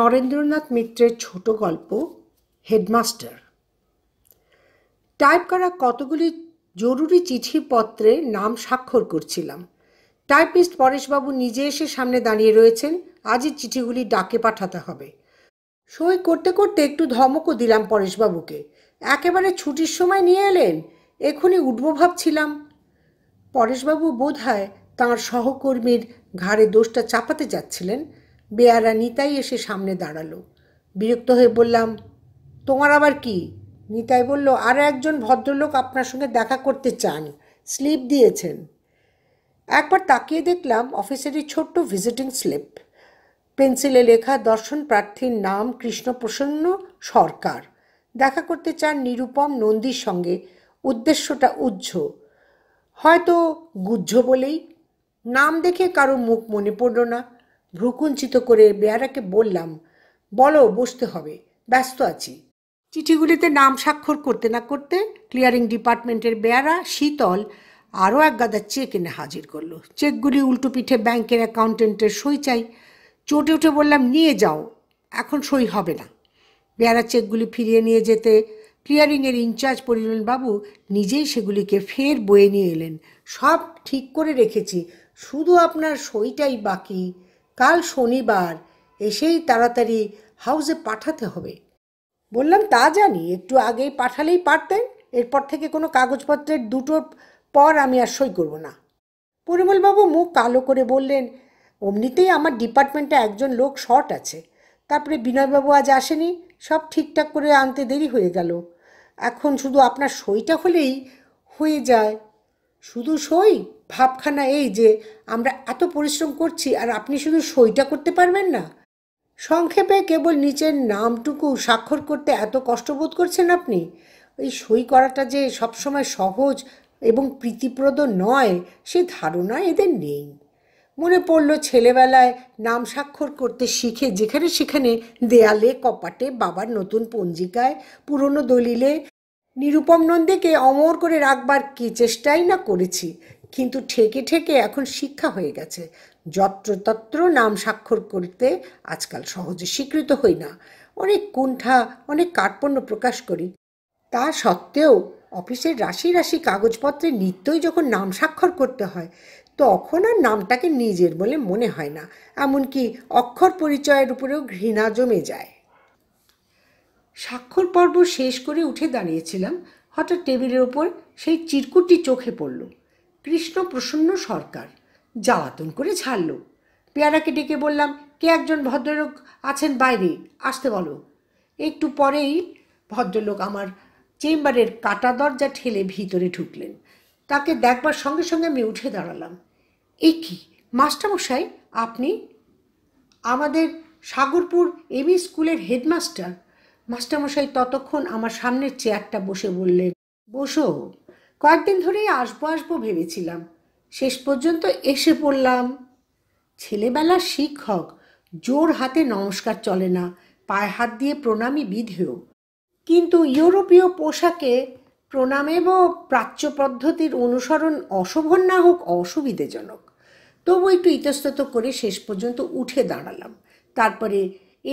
নরেন্দ্রনাথ মিত্রের ছোট গল্প হেডমাস্টার টাইপ করা কতগুলি জরুরি চিঠিপত্রে নাম স্বাক্ষর করছিলাম টাইপিস্ট পরেশবাবু নিজে এসে সামনে দাঁড়িয়ে রয়েছেন আজই চিঠিগুলি ডাকে পাঠাতে হবে সই করতে করতে একটু ধমকও দিলাম পরেশবাবুকে একেবারে ছুটির সময় নিয়ে এলেন এখনই উঠব ভাবছিলাম পরেশবাবু বোধ হয় তাঁর সহকর্মীর ঘাড়ে দোষটা চাপাতে যাচ্ছিলেন বেয়ারা নিতাই এসে সামনে দাঁড়ালো বিরক্ত হয়ে বললাম তোমার আবার কি নিতাই বলল আর একজন ভদ্রলোক আপনার সঙ্গে দেখা করতে চান স্লিপ দিয়েছেন একবার তাকিয়ে দেখলাম অফিসেরই ছোট্ট ভিজিটিং স্লিপ পেন্সিলে লেখা দর্শন প্রার্থীর নাম কৃষ্ণপ্রসন্ন সরকার দেখা করতে চান নিরুপম নন্দীর সঙ্গে উদ্দেশ্যটা উজ্জ হয়তো গুজ্জ বলেই নাম দেখে কারো মুখ মনে পড়ল না ভ্রুকুঞ্চিত করে বেয়ারাকে বললাম বলো বসতে হবে ব্যস্ত আছি চিঠিগুলিতে নাম স্বাক্ষর করতে না করতে ক্লিয়ারিং ডিপার্টমেন্টের বেয়ারা শীতল আরও এক গাদা চেক এনে হাজির করলো চেকগুলি উল্টো পিঠে ব্যাংকের অ্যাকাউন্টেন্টের সই চাই চটে উঠে বললাম নিয়ে যাও এখন সই হবে না বেয়ারা চেকগুলি ফিরিয়ে নিয়ে যেতে ক্লিয়ারিংয়ের ইনচার্জ বাবু নিজেই সেগুলিকে ফের বয়ে নিয়ে এলেন সব ঠিক করে রেখেছি শুধু আপনার সইটাই বাকি কাল শনিবার এসেই তাড়াতাড়ি হাউসে পাঠাতে হবে বললাম তা জানি একটু আগেই পাঠালেই পারতেন এরপর থেকে কোনো কাগজপত্রের দুটোর পর আমি আর সই করব না পরিমলবাবু মুখ কালো করে বললেন অমনিতেই আমার ডিপার্টমেন্টে একজন লোক শর্ট আছে তারপরে বিনয়বাবু আজ আসেনি সব ঠিকঠাক করে আনতে দেরি হয়ে গেল এখন শুধু আপনার সইটা হলেই হয়ে যায় শুধু সই ভাবখানা এই যে আমরা এত পরিশ্রম করছি আর আপনি শুধু সইটা করতে পারবেন না সংক্ষেপে কেবল নিচের নামটুকু স্বাক্ষর করতে এত কষ্ট বোধ করছেন আপনি ওই সই করাটা যে সবসময় সহজ এবং প্রীতিপ্রদ নয় সে ধারণা এদের নেই মনে পড়ল ছেলেবেলায় নাম স্বাক্ষর করতে শিখে যেখানে সেখানে দেয়ালে কপাটে বাবার নতুন পঞ্জিকায় পুরনো দলিলে নিরুপম নন্দীকে অমর করে রাখবার কি চেষ্টাই না করেছি কিন্তু ঠেকে ঠেকে এখন শিক্ষা হয়ে গেছে যত্রতত্র নাম স্বাক্ষর করতে আজকাল সহজে স্বীকৃত হই না অনেক কুণ্ঠা অনেক কাঠপণ্য প্রকাশ করি তা সত্ত্বেও অফিসের রাশি রাশি কাগজপত্রে নিত্যই যখন নাম স্বাক্ষর করতে হয় তখন আর নামটাকে নিজের বলে মনে হয় না এমনকি অক্ষর পরিচয়ের উপরেও ঘৃণা জমে যায় স্বাক্ষর পর্ব শেষ করে উঠে দাঁড়িয়েছিলাম হঠাৎ টেবিলের ওপর সেই চিরকুটটি চোখে পড়ল কৃষ্ণ প্রসন্ন সরকার জ্বালাতন করে ছাড়ল পেয়ারাকে ডেকে বললাম কে একজন ভদ্রলোক আছেন বাইরে আসতে বলো একটু পরেই ভদ্রলোক আমার চেম্বারের কাটা দরজা ঠেলে ভিতরে ঢুকলেন তাকে দেখবার সঙ্গে সঙ্গে আমি উঠে দাঁড়ালাম এ কি মাস্টারমশাই আপনি আমাদের সাগরপুর এমই স্কুলের হেডমাস্টার মাস্টারমশাই ততক্ষণ আমার সামনের চেয়ারটা বসে বললেন বসো কয়েকদিন ধরেই আসবো আসবো ভেবেছিলাম শেষ পর্যন্ত এসে পড়লাম ছেলেবেলার শিক্ষক জোর হাতে নমস্কার চলে না পায়ে হাত দিয়ে প্রণামী বিধেয় কিন্তু ইউরোপীয় পোশাকে প্রণামেব প্রাচ্য পদ্ধতির অনুসরণ অশোভন না হোক অসুবিধেজনক তবু একটু ইতস্তত করে শেষ পর্যন্ত উঠে দাঁড়ালাম তারপরে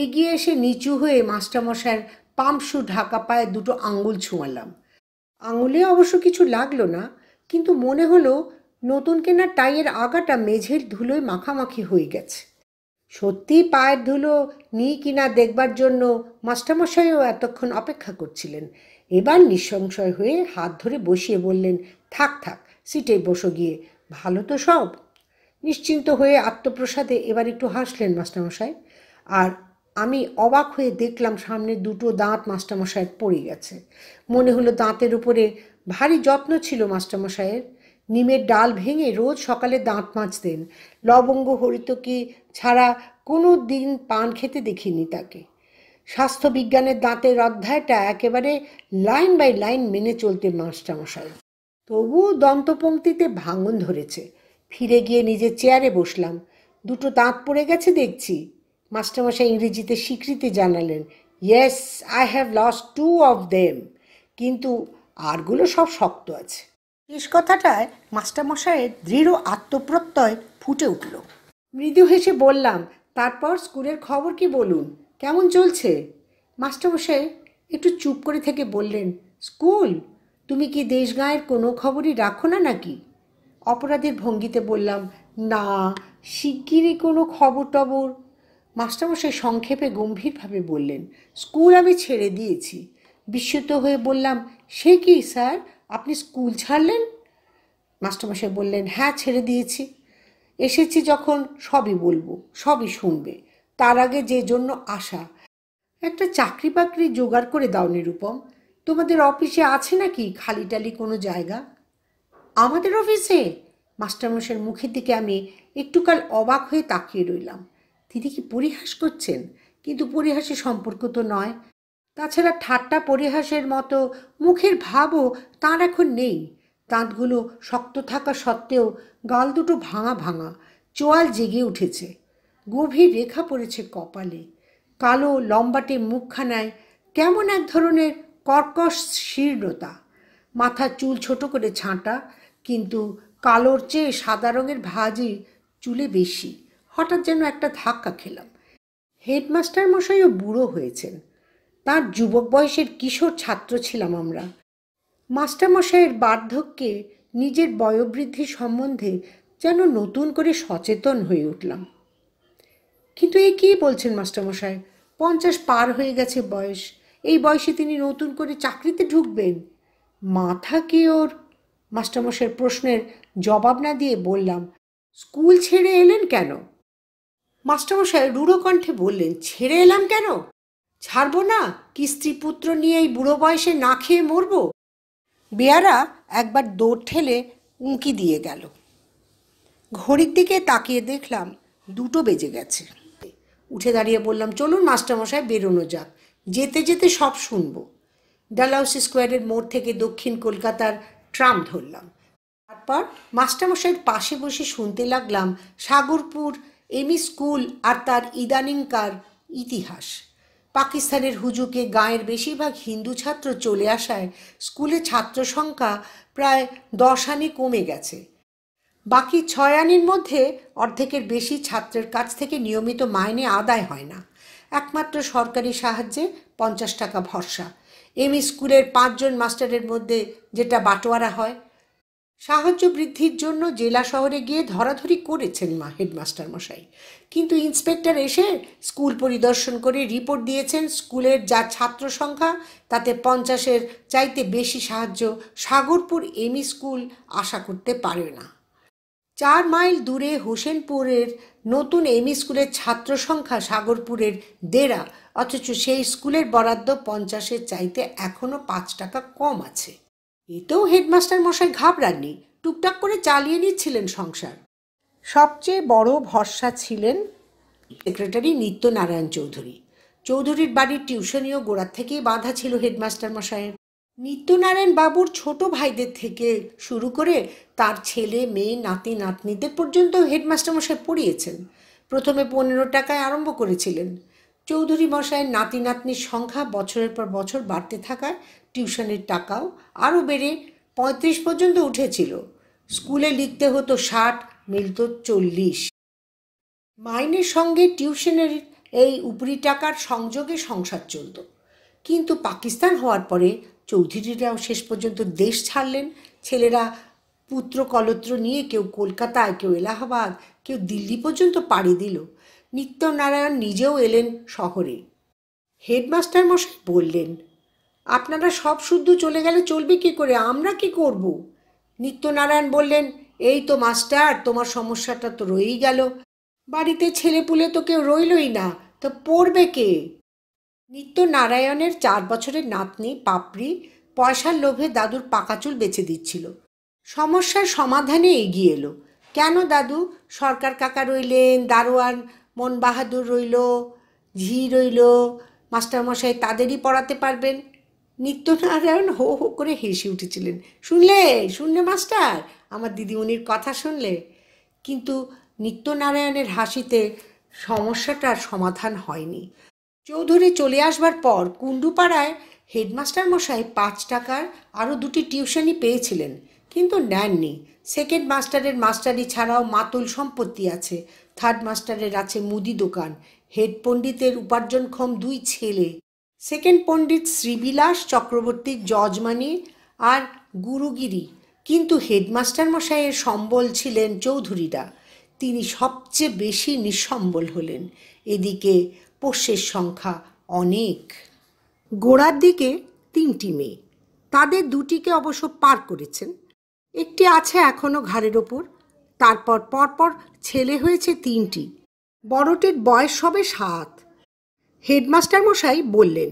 এগিয়ে এসে নিচু হয়ে মাস্টারমশাইয়ের পাম্পশু ঢাকা পায়ে দুটো আঙুল ছুঁয়ালাম আঙুলে অবশ্য কিছু লাগলো না কিন্তু মনে হলো নতুন কেনা টাইয়ের আগাটা মেঝের ধুলোয় মাখামাখি হয়ে গেছে সত্যি পায়ের ধুলো নিই কিনা দেখবার জন্য মাস্টারমশাইও এতক্ষণ অপেক্ষা করছিলেন এবার নিঃসংশয় হয়ে হাত ধরে বসিয়ে বললেন থাক থাক সিটে বসো গিয়ে ভালো তো সব নিশ্চিন্ত হয়ে আত্মপ্রসাদে এবার একটু হাসলেন মাস্টারমশাই আর আমি অবাক হয়ে দেখলাম সামনে দুটো দাঁত মাস্টারমশাইয়ের পড়ে গেছে মনে হলো দাঁতের উপরে ভারী যত্ন ছিল মাস্টারমশাইয়ের নিমের ডাল ভেঙে রোজ সকালে দাঁত মাজতেন লবঙ্গ হরিতকি ছাড়া কোনো দিন পান খেতে দেখিনি তাকে স্বাস্থ্যবিজ্ঞানের দাঁতের অধ্যায়টা একেবারে লাইন বাই লাইন মেনে চলতে মাস্টারমশাই তবুও দন্তপঙ্ক্তিতে ভাঙন ধরেছে ফিরে গিয়ে নিজের চেয়ারে বসলাম দুটো দাঁত পড়ে গেছে দেখছি মাস্টারমশাই ইংরেজিতে স্বীকৃতি জানালেন yes I have lost two of them কিন্তু আরগুলো সব শক্ত আছে শেষ কথাটায় মাস্টারমশাইয়ের দৃঢ় আত্মপ্রত্যয় ফুটে উঠল মৃদু হেসে বললাম তারপর স্কুলের খবর কি বলুন কেমন চলছে মাস্টারমশাই একটু চুপ করে থেকে বললেন স্কুল তুমি কি দেশগাঁয়ের কোনো খবরই রাখো না নাকি অপরাধের ভঙ্গিতে বললাম না শিগগিরই কোনো খবর টবর মাস্টারমশাই সংক্ষেপে গম্ভীরভাবে বললেন স্কুল আমি ছেড়ে দিয়েছি বিস্মিত হয়ে বললাম সে কি স্যার আপনি স্কুল ছাড়লেন মাস্টারমশাই বললেন হ্যাঁ ছেড়ে দিয়েছি এসেছি যখন সবই বলবো সবই শুনবে তার আগে যে জন্য আশা একটা চাকরি বাকরি জোগাড় করে দাও নিরূপম তোমাদের অফিসে আছে নাকি খালি টালি কোনো জায়গা আমাদের অফিসে মাস্টারমশের মুখের দিকে আমি একটুকাল অবাক হয়ে তাকিয়ে রইলাম তিনি কি পরিহাস করছেন কিন্তু পরিহাসের সম্পর্ক তো নয় তাছাড়া ঠাট্টা পরিহাসের মতো মুখের ভাবও তাঁর এখন নেই দাঁতগুলো শক্ত থাকা সত্ত্বেও গাল দুটো ভাঙা ভাঙা চোয়াল জেগে উঠেছে গভীর রেখা পড়েছে কপালে কালো লম্বাটে মুখখানায় কেমন এক ধরনের কর্কশ শীর্ণতা মাথা চুল ছোট করে ছাঁটা কিন্তু কালোর চেয়ে সাদা রঙের ভাজি চুলে বেশি হঠাৎ যেন একটা ধাক্কা খেলাম হেডমাস্টার মশাইও বুড়ো হয়েছেন তার যুবক বয়সের কিশোর ছাত্র ছিলাম আমরা মাস্টারমশাইয়ের বার্ধক্যে নিজের বয়োবৃদ্ধি সম্বন্ধে যেন নতুন করে সচেতন হয়ে উঠলাম কিন্তু এ কী বলছেন মাস্টারমশাই পঞ্চাশ পার হয়ে গেছে বয়স এই বয়সে তিনি নতুন করে চাকরিতে ঢুকবেন মাথা কি ওর মাস্টারমশাইয়ের প্রশ্নের জবাব না দিয়ে বললাম স্কুল ছেড়ে এলেন কেন মাস্টারমশাই রুড়ো কণ্ঠে বললেন ছেড়ে এলাম কেন ছাড়বো না কি স্ত্রী পুত্র নিয়ে এই বুড়ো বয়সে না খেয়ে মরবো বেয়ারা একবার দৌড় ঠেলে উঁকি দিয়ে গেল ঘড়ির দিকে তাকিয়ে দেখলাম দুটো বেজে গেছে উঠে দাঁড়িয়ে বললাম চলুন মাস্টারমশাই বেরোনো যাক যেতে যেতে সব শুনবো ডালাউসি স্কোয়ারের মোড় থেকে দক্ষিণ কলকাতার ট্রাম ধরলাম তারপর মাস্টারমশাইয়ের পাশে বসে শুনতে লাগলাম সাগরপুর এম স্কুল আর তার ইদানিংকার ইতিহাস পাকিস্তানের হুজুকে গাঁয়ের বেশিরভাগ হিন্দু ছাত্র চলে আসায় স্কুলে ছাত্র সংখ্যা প্রায় দশ আনি কমে গেছে বাকি ছয় আনির মধ্যে অর্ধেকের বেশি ছাত্রের কাছ থেকে নিয়মিত মাইনে আদায় হয় না একমাত্র সরকারি সাহায্যে পঞ্চাশ টাকা ভরসা এম স্কুলের পাঁচজন মাস্টারের মধ্যে যেটা বাটোয়ারা হয় সাহায্য বৃদ্ধির জন্য জেলা শহরে গিয়ে ধরাধরি করেছেন মা হেডমাস্টার মশাই কিন্তু ইন্সপেক্টর এসে স্কুল পরিদর্শন করে রিপোর্ট দিয়েছেন স্কুলের যা ছাত্র সংখ্যা তাতে পঞ্চাশের চাইতে বেশি সাহায্য সাগরপুর এমই স্কুল আশা করতে পারে না চার মাইল দূরে হোসেনপুরের নতুন এমই স্কুলের ছাত্র সংখ্যা সাগরপুরের দেড়া অথচ সেই স্কুলের বরাদ্দ পঞ্চাশের চাইতে এখনও পাঁচ টাকা কম আছে এতেও হেডমাস্টার মশাই ঘাবড়াননি টুকটাক করে চালিয়ে নিচ্ছিলেন সংসার সবচেয়ে বড় ভরসা ছিলেন সেক্রেটারি নিত্যনারায়ণ চৌধুরী চৌধুরীর বাড়ির টিউশনিও গোড়ার থেকেই বাধা ছিল হেডমাস্টার মশাইয়ের নিত্যনারায়ণ বাবুর ছোট ভাইদের থেকে শুরু করে তার ছেলে মেয়ে নাতি নাতনিদের পর্যন্ত হেডমাস্টার মশাই পড়িয়েছেন প্রথমে পনেরো টাকায় আরম্ভ করেছিলেন চৌধুরী মশাইয়ের নাতি নাতনির সংখ্যা বছরের পর বছর বাড়তে থাকায় টিউশনের টাকাও আরও বেড়ে পঁয়ত্রিশ পর্যন্ত উঠেছিল স্কুলে লিখতে হতো ষাট মিলত চল্লিশ মাইনের সঙ্গে টিউশনের এই উপরি টাকার সংযোগে সংসার চলত কিন্তু পাকিস্তান হওয়ার পরে চৌধুরীরাও শেষ পর্যন্ত দেশ ছাড়লেন ছেলেরা পুত্র কলত্র নিয়ে কেউ কলকাতায় কেউ এলাহাবাদ কেউ দিল্লি পর্যন্ত পাড়ি দিল নিত্যনারায়ণ নিজেও এলেন শহরে হেডমাস্টার মশাই বললেন আপনারা সব শুদ্ধ চলে গেলে চলবে কি করে আমরা কি করব নিত্যনারায়ণ বললেন এই তো মাস্টার তোমার সমস্যাটা তো রয়েই গেল বাড়িতে ছেলেপুলে তো কেউ রইলই না তো পড়বে কে নিত্যনারায়ণের চার বছরের নাতনি পাপড়ি পয়সার লোভে দাদুর পাকা চুল বেছে দিচ্ছিল সমস্যার সমাধানে এগিয়ে এলো কেন দাদু সরকার কাকা রইলেন দারোয়ান মন বাহাদুর রইল ঝি রইল মাস্টারমশাই তাদেরই পড়াতে পারবেন নিত্যনারায়ণ হো হো করে হেসে উঠেছিলেন শুনলে শুনলে মাস্টার আমার দিদিমণির কথা শুনলে কিন্তু নিত্যনারায়ণের হাসিতে সমস্যাটার সমাধান হয়নি চৌধুরী চলে আসবার পর কুণ্ডুপাড়ায় হেডমাস্টার মশাই পাঁচ টাকার আরও দুটি টিউশনই পেয়েছিলেন কিন্তু নেননি সেকেন্ড মাস্টারের মাস্টারি ছাড়াও মাতুল সম্পত্তি আছে থার্ড মাস্টারের আছে মুদি দোকান হেড পণ্ডিতের উপার্জনক্ষম দুই ছেলে সেকেন্ড পণ্ডিত শ্রীবিলাস চক্রবর্তীর জজমানি আর গুরুগিরি কিন্তু হেডমাস্টার মশাইয়ের সম্বল ছিলেন চৌধুরীরা তিনি সবচেয়ে বেশি নিঃসম্বল হলেন এদিকে পোষ্যের সংখ্যা অনেক গোড়ার দিকে তিনটি মেয়ে তাদের দুটিকে অবশ্য পার করেছেন একটি আছে এখনও ঘাড়ের ওপর তারপর পরপর ছেলে হয়েছে তিনটি বড়টির বয়স হবে সাত হেডমাস্টার মশাই বললেন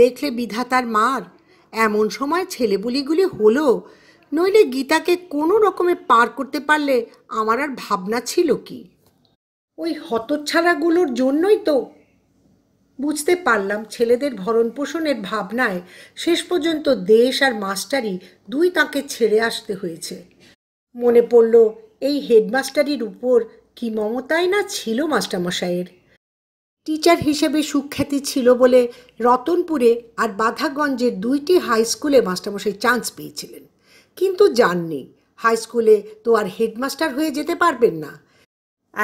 দেখলে বিধাতার মার এমন সময় ছেলেবুলিগুলি হলো নইলে গীতাকে কোনো রকমে পার করতে পারলে আমার আর ভাবনা ছিল কি ওই হতচ্ছাড়াগুলোর জন্যই তো বুঝতে পারলাম ছেলেদের ভরণ পোষণের ভাবনায় শেষ পর্যন্ত দেশ আর মাস্টারি দুই তাকে ছেড়ে আসতে হয়েছে মনে পড়ল এই হেডমাস্টারির উপর কি মমতাই না ছিল মাস্টারমশাইয়ের টিচার হিসেবে সুখ্যাতি ছিল বলে রতনপুরে আর বাধাগঞ্জের দুইটি হাই স্কুলে মাস্টারমশাই চান্স পেয়েছিলেন কিন্তু যাননি হাই স্কুলে তো আর হেডমাস্টার হয়ে যেতে পারবেন না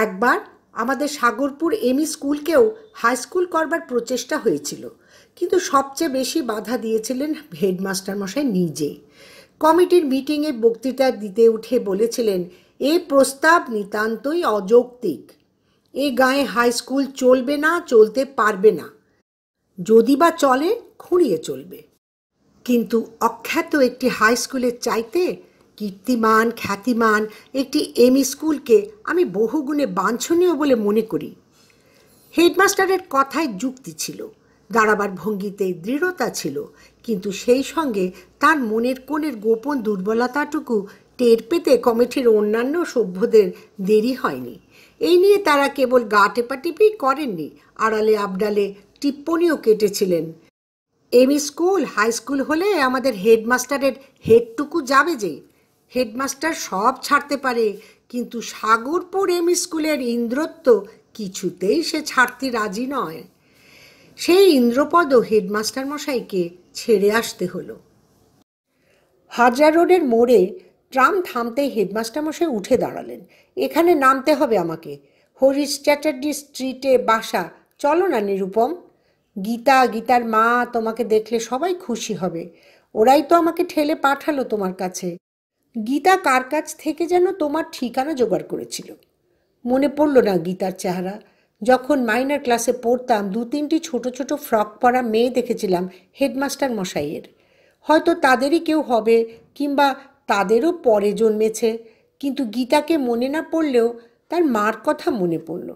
একবার আমাদের সাগরপুর এমই স্কুলকেও হাই স্কুল করবার প্রচেষ্টা হয়েছিল কিন্তু সবচেয়ে বেশি বাধা দিয়েছিলেন হেডমাস্টার মশাই নিজে কমিটির মিটিংয়ে বক্তৃতা দিতে উঠে বলেছিলেন এ প্রস্তাব নিতান্তই অযৌক্তিক এ গাঁয়ে হাই স্কুল চলবে না চলতে পারবে না যদি বা চলে খুঁড়িয়ে চলবে কিন্তু অখ্যাত একটি হাই স্কুলের চাইতে কীর্তিমান খ্যাতিমান একটি এম স্কুলকে e আমি বহুগুণে বাঞ্ছনীয় বলে মনে করি হেডমাস্টারের কথায় যুক্তি ছিল দাঁড়াবার ভঙ্গিতে দৃঢ়তা ছিল কিন্তু সেই সঙ্গে তার মনের কোণের গোপন দুর্বলতাটুকু টের পেতে কমিটির অন্যান্য সভ্যদের দেরি হয়নি এই নিয়ে তারা কেবল গা টেপাটিপি করেননি আড়ালে আবডালে টিপ্পনিও কেটেছিলেন এম স্কুল হাই স্কুল হলে আমাদের হেডমাস্টারের হেডটুকু যাবে যে হেডমাস্টার সব ছাড়তে পারে কিন্তু সাগরপুর এম স্কুলের ইন্দ্রত্ব কিছুতেই সে ছাড়তে রাজি নয় সেই ইন্দ্রপদ হেডমাস্টার মশাইকে ছেড়ে আসতে হলো হাজার রোডের মোড়ে ট্রাম থামতেই হেডমাস্টারমশাই উঠে দাঁড়ালেন এখানে নামতে হবে আমাকে হরিশ চ্যাটার্জি স্ট্রিটে বাসা চলো না নিরুপম গীতা গীতার মা তোমাকে দেখলে সবাই খুশি হবে ওরাই তো আমাকে ঠেলে পাঠালো তোমার কাছে গীতা কার কাছ থেকে যেন তোমার ঠিকানা জোগাড় করেছিল মনে পড়ল না গীতার চেহারা যখন মাইনার ক্লাসে পড়তাম দু তিনটি ছোট ছোট ফ্রক পরা মেয়ে দেখেছিলাম হেডমাস্টার মশাইয়ের হয়তো তাদেরই কেউ হবে কিংবা তাদেরও পরে জন্মেছে কিন্তু গীতাকে মনে না পড়লেও তার মার কথা মনে পড়ল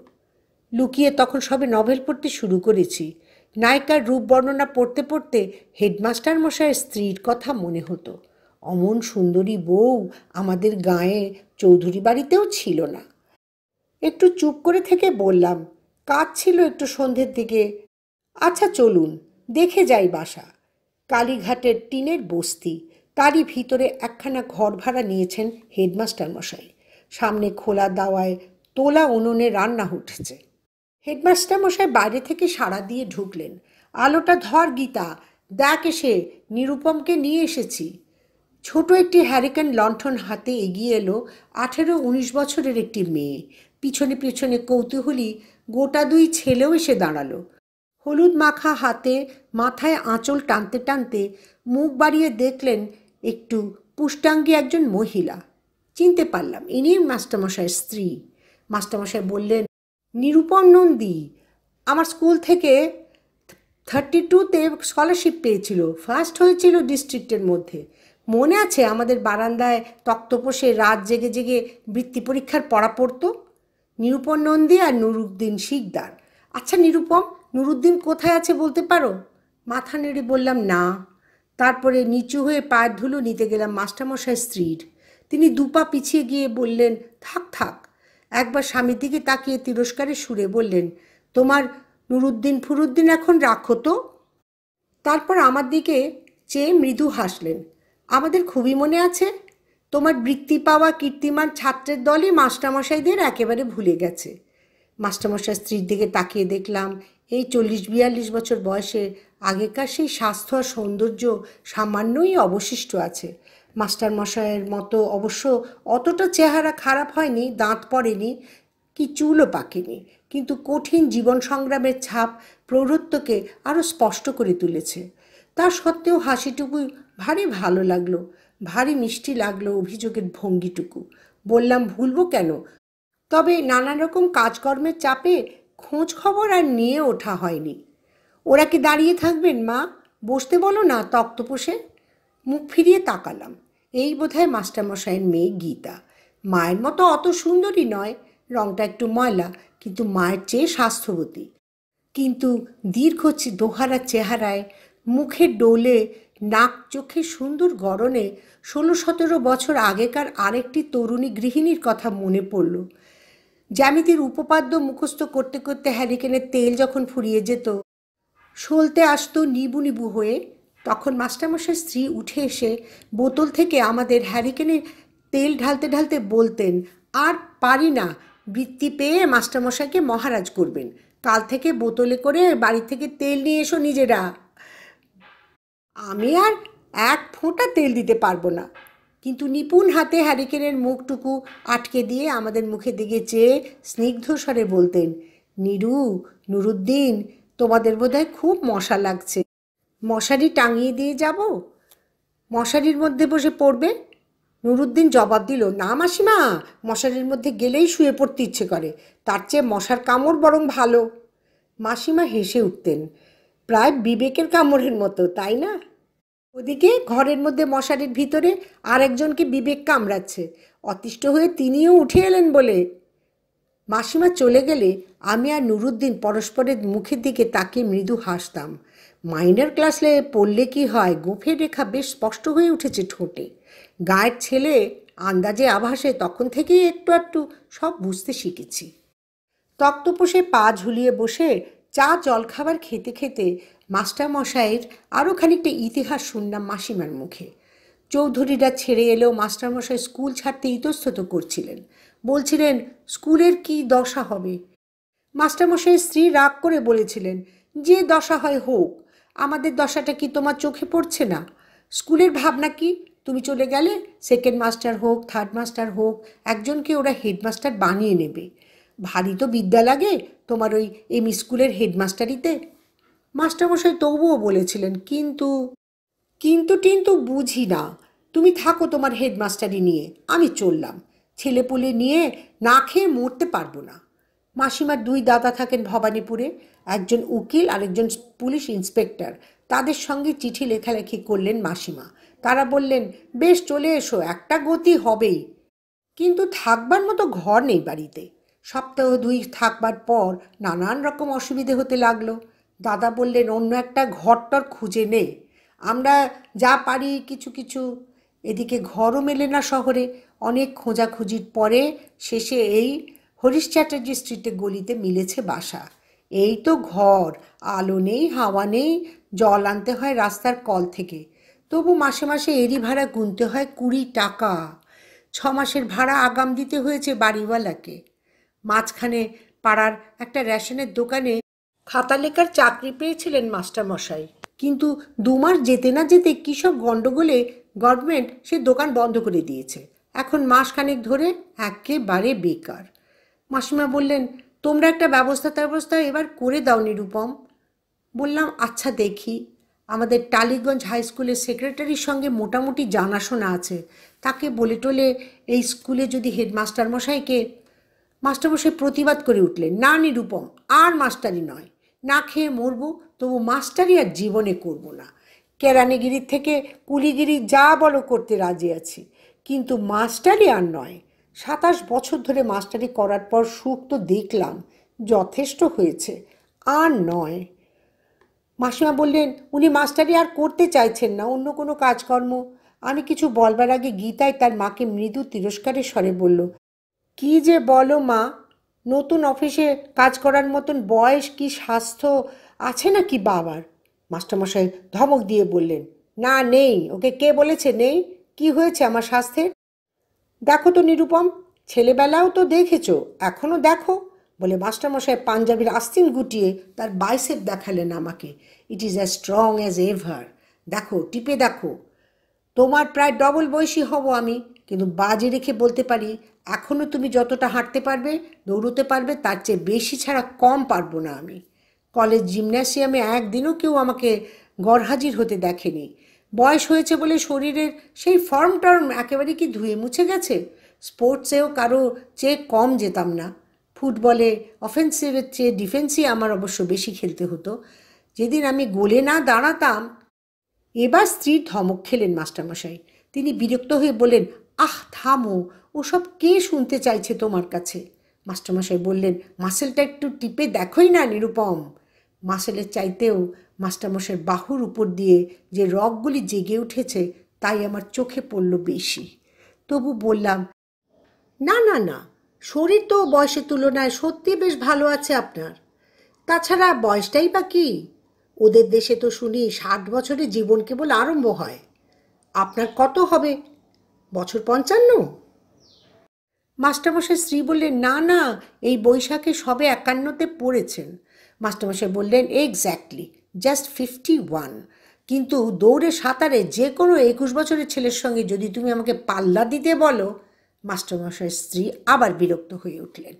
লুকিয়ে তখন সবে নভেল পড়তে শুরু করেছি নায়িকার রূপ বর্ণনা পড়তে পড়তে হেডমাস্টার মশায়ের স্ত্রীর কথা মনে হতো অমন সুন্দরী বউ আমাদের গায়ে চৌধুরী বাড়িতেও ছিল না একটু চুপ করে থেকে বললাম কাজ ছিল একটু সন্ধ্যের দিকে আচ্ছা চলুন দেখে যাই বাসা কালীঘাটের টিনের বস্তি তারই ভিতরে একখানা ঘর ভাড়া নিয়েছেন হেডমাস্টার মশাই সামনে খোলা দাওয়ায় তোলা উনুনে রান্না উঠেছে হেডমাস্টার মশাই বাইরে থেকে সাড়া দিয়ে ঢুকলেন আলোটা ধর গীতা দেখ এসে নিরুপমকে নিয়ে এসেছি ছোট একটি হ্যারিকেন লণ্ঠন হাতে এগিয়ে এলো আঠেরো উনিশ বছরের একটি মেয়ে পিছনে পিছনে কৌতূহলী গোটা দুই ছেলেও এসে দাঁড়ালো হলুদ মাখা হাতে মাথায় আঁচল টানতে টানতে মুখ বাড়িয়ে দেখলেন একটু পুষ্টাঙ্গী একজন মহিলা চিনতে পারলাম ইনি মাস্টারমশাইয়ের স্ত্রী মাস্টারমশাই বললেন নিরূপণ নন্দী আমার স্কুল থেকে থার্টি টুতে স্কলারশিপ পেয়েছিল ফার্স্ট হয়েছিল ডিস্ট্রিক্টের মধ্যে মনে আছে আমাদের বারান্দায় তক্তপোষে রাত জেগে জেগে বৃত্তি পরীক্ষার পড়া পড়তো নিরূপণ নন্দী আর নুরুদ্দিন শিকদার আচ্ছা নিরূপম নুরুদ্দিন কোথায় আছে বলতে পারো মাথা নেড়ে বললাম না তারপরে নিচু হয়ে পায়ের ধুলো নিতে গেলাম মাস্টারমশাই স্ত্রীর তিনি দুপা পিছিয়ে গিয়ে বললেন থাক থাক একবার স্বামীর দিকে তাকিয়ে তিরস্কারের সুরে বললেন তোমার নুরুদ্দিন ফুরুদ্দিন এখন রাখো তো তারপর আমার দিকে চেয়ে মৃদু হাসলেন আমাদের খুবই মনে আছে তোমার বৃত্তি পাওয়া কীর্তিমান ছাত্রের দলই মাস্টারমশাইদের একেবারে ভুলে গেছে মাস্টারমশাই স্ত্রীর দিকে তাকিয়ে দেখলাম এই চল্লিশ বিয়াল্লিশ বছর বয়সে আগেকার সেই স্বাস্থ্য আর সৌন্দর্য সামান্যই অবশিষ্ট আছে মাস্টারমশাইয়ের মতো অবশ্য অতটা চেহারা খারাপ হয়নি দাঁত পড়েনি কি চুলও পাকেনি কিন্তু কঠিন জীবন সংগ্রামের ছাপ প্রৌঢ়ত্বকে আরও স্পষ্ট করে তুলেছে তা সত্ত্বেও হাসিটুকু ভারী ভালো লাগলো ভারী মিষ্টি লাগলো অভিযোগের ভঙ্গিটুকু বললাম ভুলবো কেন তবে নানা রকম কাজকর্মের চাপে খোঁজ খবর আর নিয়ে ওঠা হয়নি ওরা কি দাঁড়িয়ে থাকবেন মা বসতে বলো না তক্তপোষে মুখ ফিরিয়ে তাকালাম এই বোধহয় মাস্টারমশাইয়ের মেয়ে গীতা মায়ের মতো অত সুন্দরী নয় রংটা একটু ময়লা কিন্তু মায়ের চেয়ে স্বাস্থ্যবতী কিন্তু দীর্ঘ দোহারা চেহারায় মুখে ডোলে নাক চোখে সুন্দর গড়নে ষোলো সতেরো বছর আগেকার আরেকটি তরুণী গৃহিণীর কথা মনে পড়ল জ্যামিতির উপপাদ্য মুখস্থ করতে করতে হ্যারিকেনের তেল যখন ফুরিয়ে যেত সলতে আসতো নিবু নিবু হয়ে তখন মাস্টারমশের স্ত্রী উঠে এসে বোতল থেকে আমাদের হ্যারিকেনে তেল ঢালতে ঢালতে বলতেন আর পারি না বৃত্তি পেয়ে মাস্টারমশাইকে মহারাজ করবেন কাল থেকে বোতলে করে বাড়ি থেকে তেল নিয়ে এসো নিজেরা আমি আর এক ফোঁটা তেল দিতে পারবো না কিন্তু নিপুণ হাতে হ্যারিকেনের মুখটুকু আটকে দিয়ে আমাদের মুখে দিকে চেয়ে স্নিগ্ধ স্বরে বলতেন নিরু নুরুদ্দিন তোমাদের বোধহয় খুব মশা লাগছে মশারি টাঙিয়ে দিয়ে যাব মশারির মধ্যে বসে পড়বে নুরুদ্দিন জবাব দিল না মাসিমা মশারির মধ্যে গেলেই শুয়ে পড়তে ইচ্ছে করে তার চেয়ে মশার কামড় বরং ভালো মাসিমা হেসে উঠতেন প্রায় বিবেকের কামড়ের মতো তাই না ওদিকে ঘরের মধ্যে মশারির ভিতরে আরেকজনকে বিবেক কামড়াচ্ছে অতিষ্ঠ হয়ে তিনিও উঠে এলেন বলে মাসিমা চলে গেলে আমি আর নুরুদ্দিন পরস্পরের মুখের দিকে তাকিয়ে মৃদু হাসতাম মাইনার ক্লাসে পড়লে কি হয় গোফের রেখা বেশ স্পষ্ট হয়ে উঠেছে ঠোঁটে গায়ের ছেলে আন্দাজে আভাসে তখন থেকেই একটু একটু সব বুঝতে শিখেছি তক্তপোষে পা ঝুলিয়ে বসে চা জলখাবার খেতে খেতে মাস্টারমশাইয়ের আরও খানিকটা ইতিহাস শুনলাম মাসিমার মুখে চৌধুরীরা ছেড়ে এলেও মাস্টারমশাই স্কুল ছাড়তে ইতস্তত করছিলেন বলছিলেন স্কুলের কি দশা হবে মাস্টারমশাই স্ত্রী রাগ করে বলেছিলেন যে দশা হয় হোক আমাদের দশাটা কি তোমার চোখে পড়ছে না স্কুলের ভাবনা কি তুমি চলে গেলে সেকেন্ড মাস্টার হোক থার্ড মাস্টার হোক একজনকে ওরা হেডমাস্টার বানিয়ে নেবে ভারী তো বিদ্যা লাগে তোমার ওই এম e স্কুলের হেডমাস্টারিতে মাস্টারমশাই তবুও বলেছিলেন কিন্তু কিন্তু টিন্তু বুঝি না তুমি থাকো তোমার হেডমাস্টারি নিয়ে আমি চললাম ছেলেপুলে নিয়ে না খেয়ে মরতে পারবো না মাসিমার দুই দাদা থাকেন ভবানীপুরে একজন উকিল আরেকজন পুলিশ ইন্সপেক্টর তাদের সঙ্গে চিঠি লেখালেখি করলেন মাসিমা তারা বললেন বেশ চলে এসো একটা গতি হবেই কিন্তু থাকবার মতো ঘর নেই বাড়িতে সপ্তাহ দুই থাকবার পর নানান রকম অসুবিধে হতে লাগলো দাদা বললেন অন্য একটা ঘরটর খুঁজে নেই আমরা যা পারি কিছু কিছু এদিকে ঘরও মেলে না শহরে অনেক খোঁজাখুঁজির পরে শেষে এই হরিশ চ্যাটার্জি স্ট্রিটে গলিতে মিলেছে বাসা এই তো ঘর আলো নেই হাওয়া নেই জল আনতে হয় রাস্তার কল থেকে তবু মাসে মাসে এরই ভাড়া গুনতে হয় কুড়ি টাকা ছ মাসের ভাড়া আগাম দিতে হয়েছে বাড়িওয়ালাকে মাঝখানে পাড়ার একটা রেশনের দোকানে খাতা লেখার চাকরি পেয়েছিলেন মাস্টারমশাই কিন্তু দুমার যেতে না যেতে কী সব গণ্ডগোলে গভর্নমেন্ট সে দোকান বন্ধ করে দিয়েছে এখন মাসখানেক ধরে একেবারে বেকার মাসিমা বললেন তোমরা একটা ব্যবস্থা ব্যবস্থা এবার করে দাও নিরুপম বললাম আচ্ছা দেখি আমাদের টালিগঞ্জ হাই স্কুলের সেক্রেটারির সঙ্গে মোটামুটি জানাশোনা আছে তাকে বলে টোলে এই স্কুলে যদি হেডমাস্টার মশাইকে মাস্টারমশাই প্রতিবাদ করে উঠলেন না নিরূপম আর মাস্টারি নয় না খেয়ে মরব তবু মাস্টারি আর জীবনে করব না কেরানিগিরির থেকে কুলিগিরি যা বলো করতে রাজি আছি কিন্তু মাস্টারি আর নয় সাতাশ বছর ধরে মাস্টারি করার পর সুখ তো দেখলাম যথেষ্ট হয়েছে আর নয় মাসিমা বললেন উনি মাস্টারি আর করতে চাইছেন না অন্য কোনো কাজকর্ম আমি কিছু বলবার আগে গীতায় তার মাকে মৃদু তিরস্কারের স্বরে বলল কি যে বলো মা নতুন অফিসে কাজ করার মতন বয়স কি স্বাস্থ্য আছে নাকি বাবার মাস্টারমশাই ধমক দিয়ে বললেন না নেই ওকে কে বলেছে নেই কি হয়েছে আমার স্বাস্থ্যের দেখো তো নিরুপম ছেলেবেলাও তো দেখেছ এখনও দেখো বলে মাস্টারমশাই পাঞ্জাবির আস্তিন গুটিয়ে তার বাইসেপ দেখালেন আমাকে it is as strong as ever দেখো টিপে দেখো তোমার প্রায় ডবল বয়সী হব আমি কিন্তু বাজে রেখে বলতে পারি এখনও তুমি যতটা হাঁটতে পারবে দৌড়তে পারবে তার চেয়ে বেশি ছাড়া কম পারবো না আমি কলেজ জিমন্যাসিয়ামে একদিনও কেউ আমাকে গড়হাজির হতে দেখেনি বয়স হয়েছে বলে শরীরের সেই ফর্ম টর্ম একেবারে কি ধুয়ে মুছে গেছে স্পোর্টসেও কারো চেয়ে কম যেতাম না ফুটবলে অফেন্সিভের চেয়ে ডিফেন্সই আমার অবশ্য বেশি খেলতে হতো যেদিন আমি গোলে না দাঁড়াতাম এবার স্ত্রী ধমক খেলেন মাস্টারমশাই তিনি বিরক্ত হয়ে বললেন আহ থামো ওসব কে শুনতে চাইছে তোমার কাছে মাস্টারমশাই বললেন মাসেলটা একটু টিপে দেখোই না নিরুপম মাসেলের চাইতেও মাস্টারমশের বাহুর উপর দিয়ে যে রগগুলি জেগে উঠেছে তাই আমার চোখে পড়ল বেশি তবু বললাম না না না শরীর তো বয়সের তুলনায় সত্যি বেশ ভালো আছে আপনার তাছাড়া বয়সটাই বা কি ওদের দেশে তো শুনি ষাট বছরে জীবন কেবল আরম্ভ হয় আপনার কত হবে বছর পঞ্চান্ন মাস্টারমশাই স্ত্রী বললেন না না এই বৈশাখে সবে একান্নতে পড়েছেন মাস্টারমশাই বললেন এক্স্যাক্টলি জাস্ট ফিফটি ওয়ান কিন্তু দৌড়ে সাঁতারে যে কোনো একুশ বছরের ছেলের সঙ্গে যদি তুমি আমাকে পাল্লা দিতে বলো মাস্টারমশাইয়ের স্ত্রী আবার বিরক্ত হয়ে উঠলেন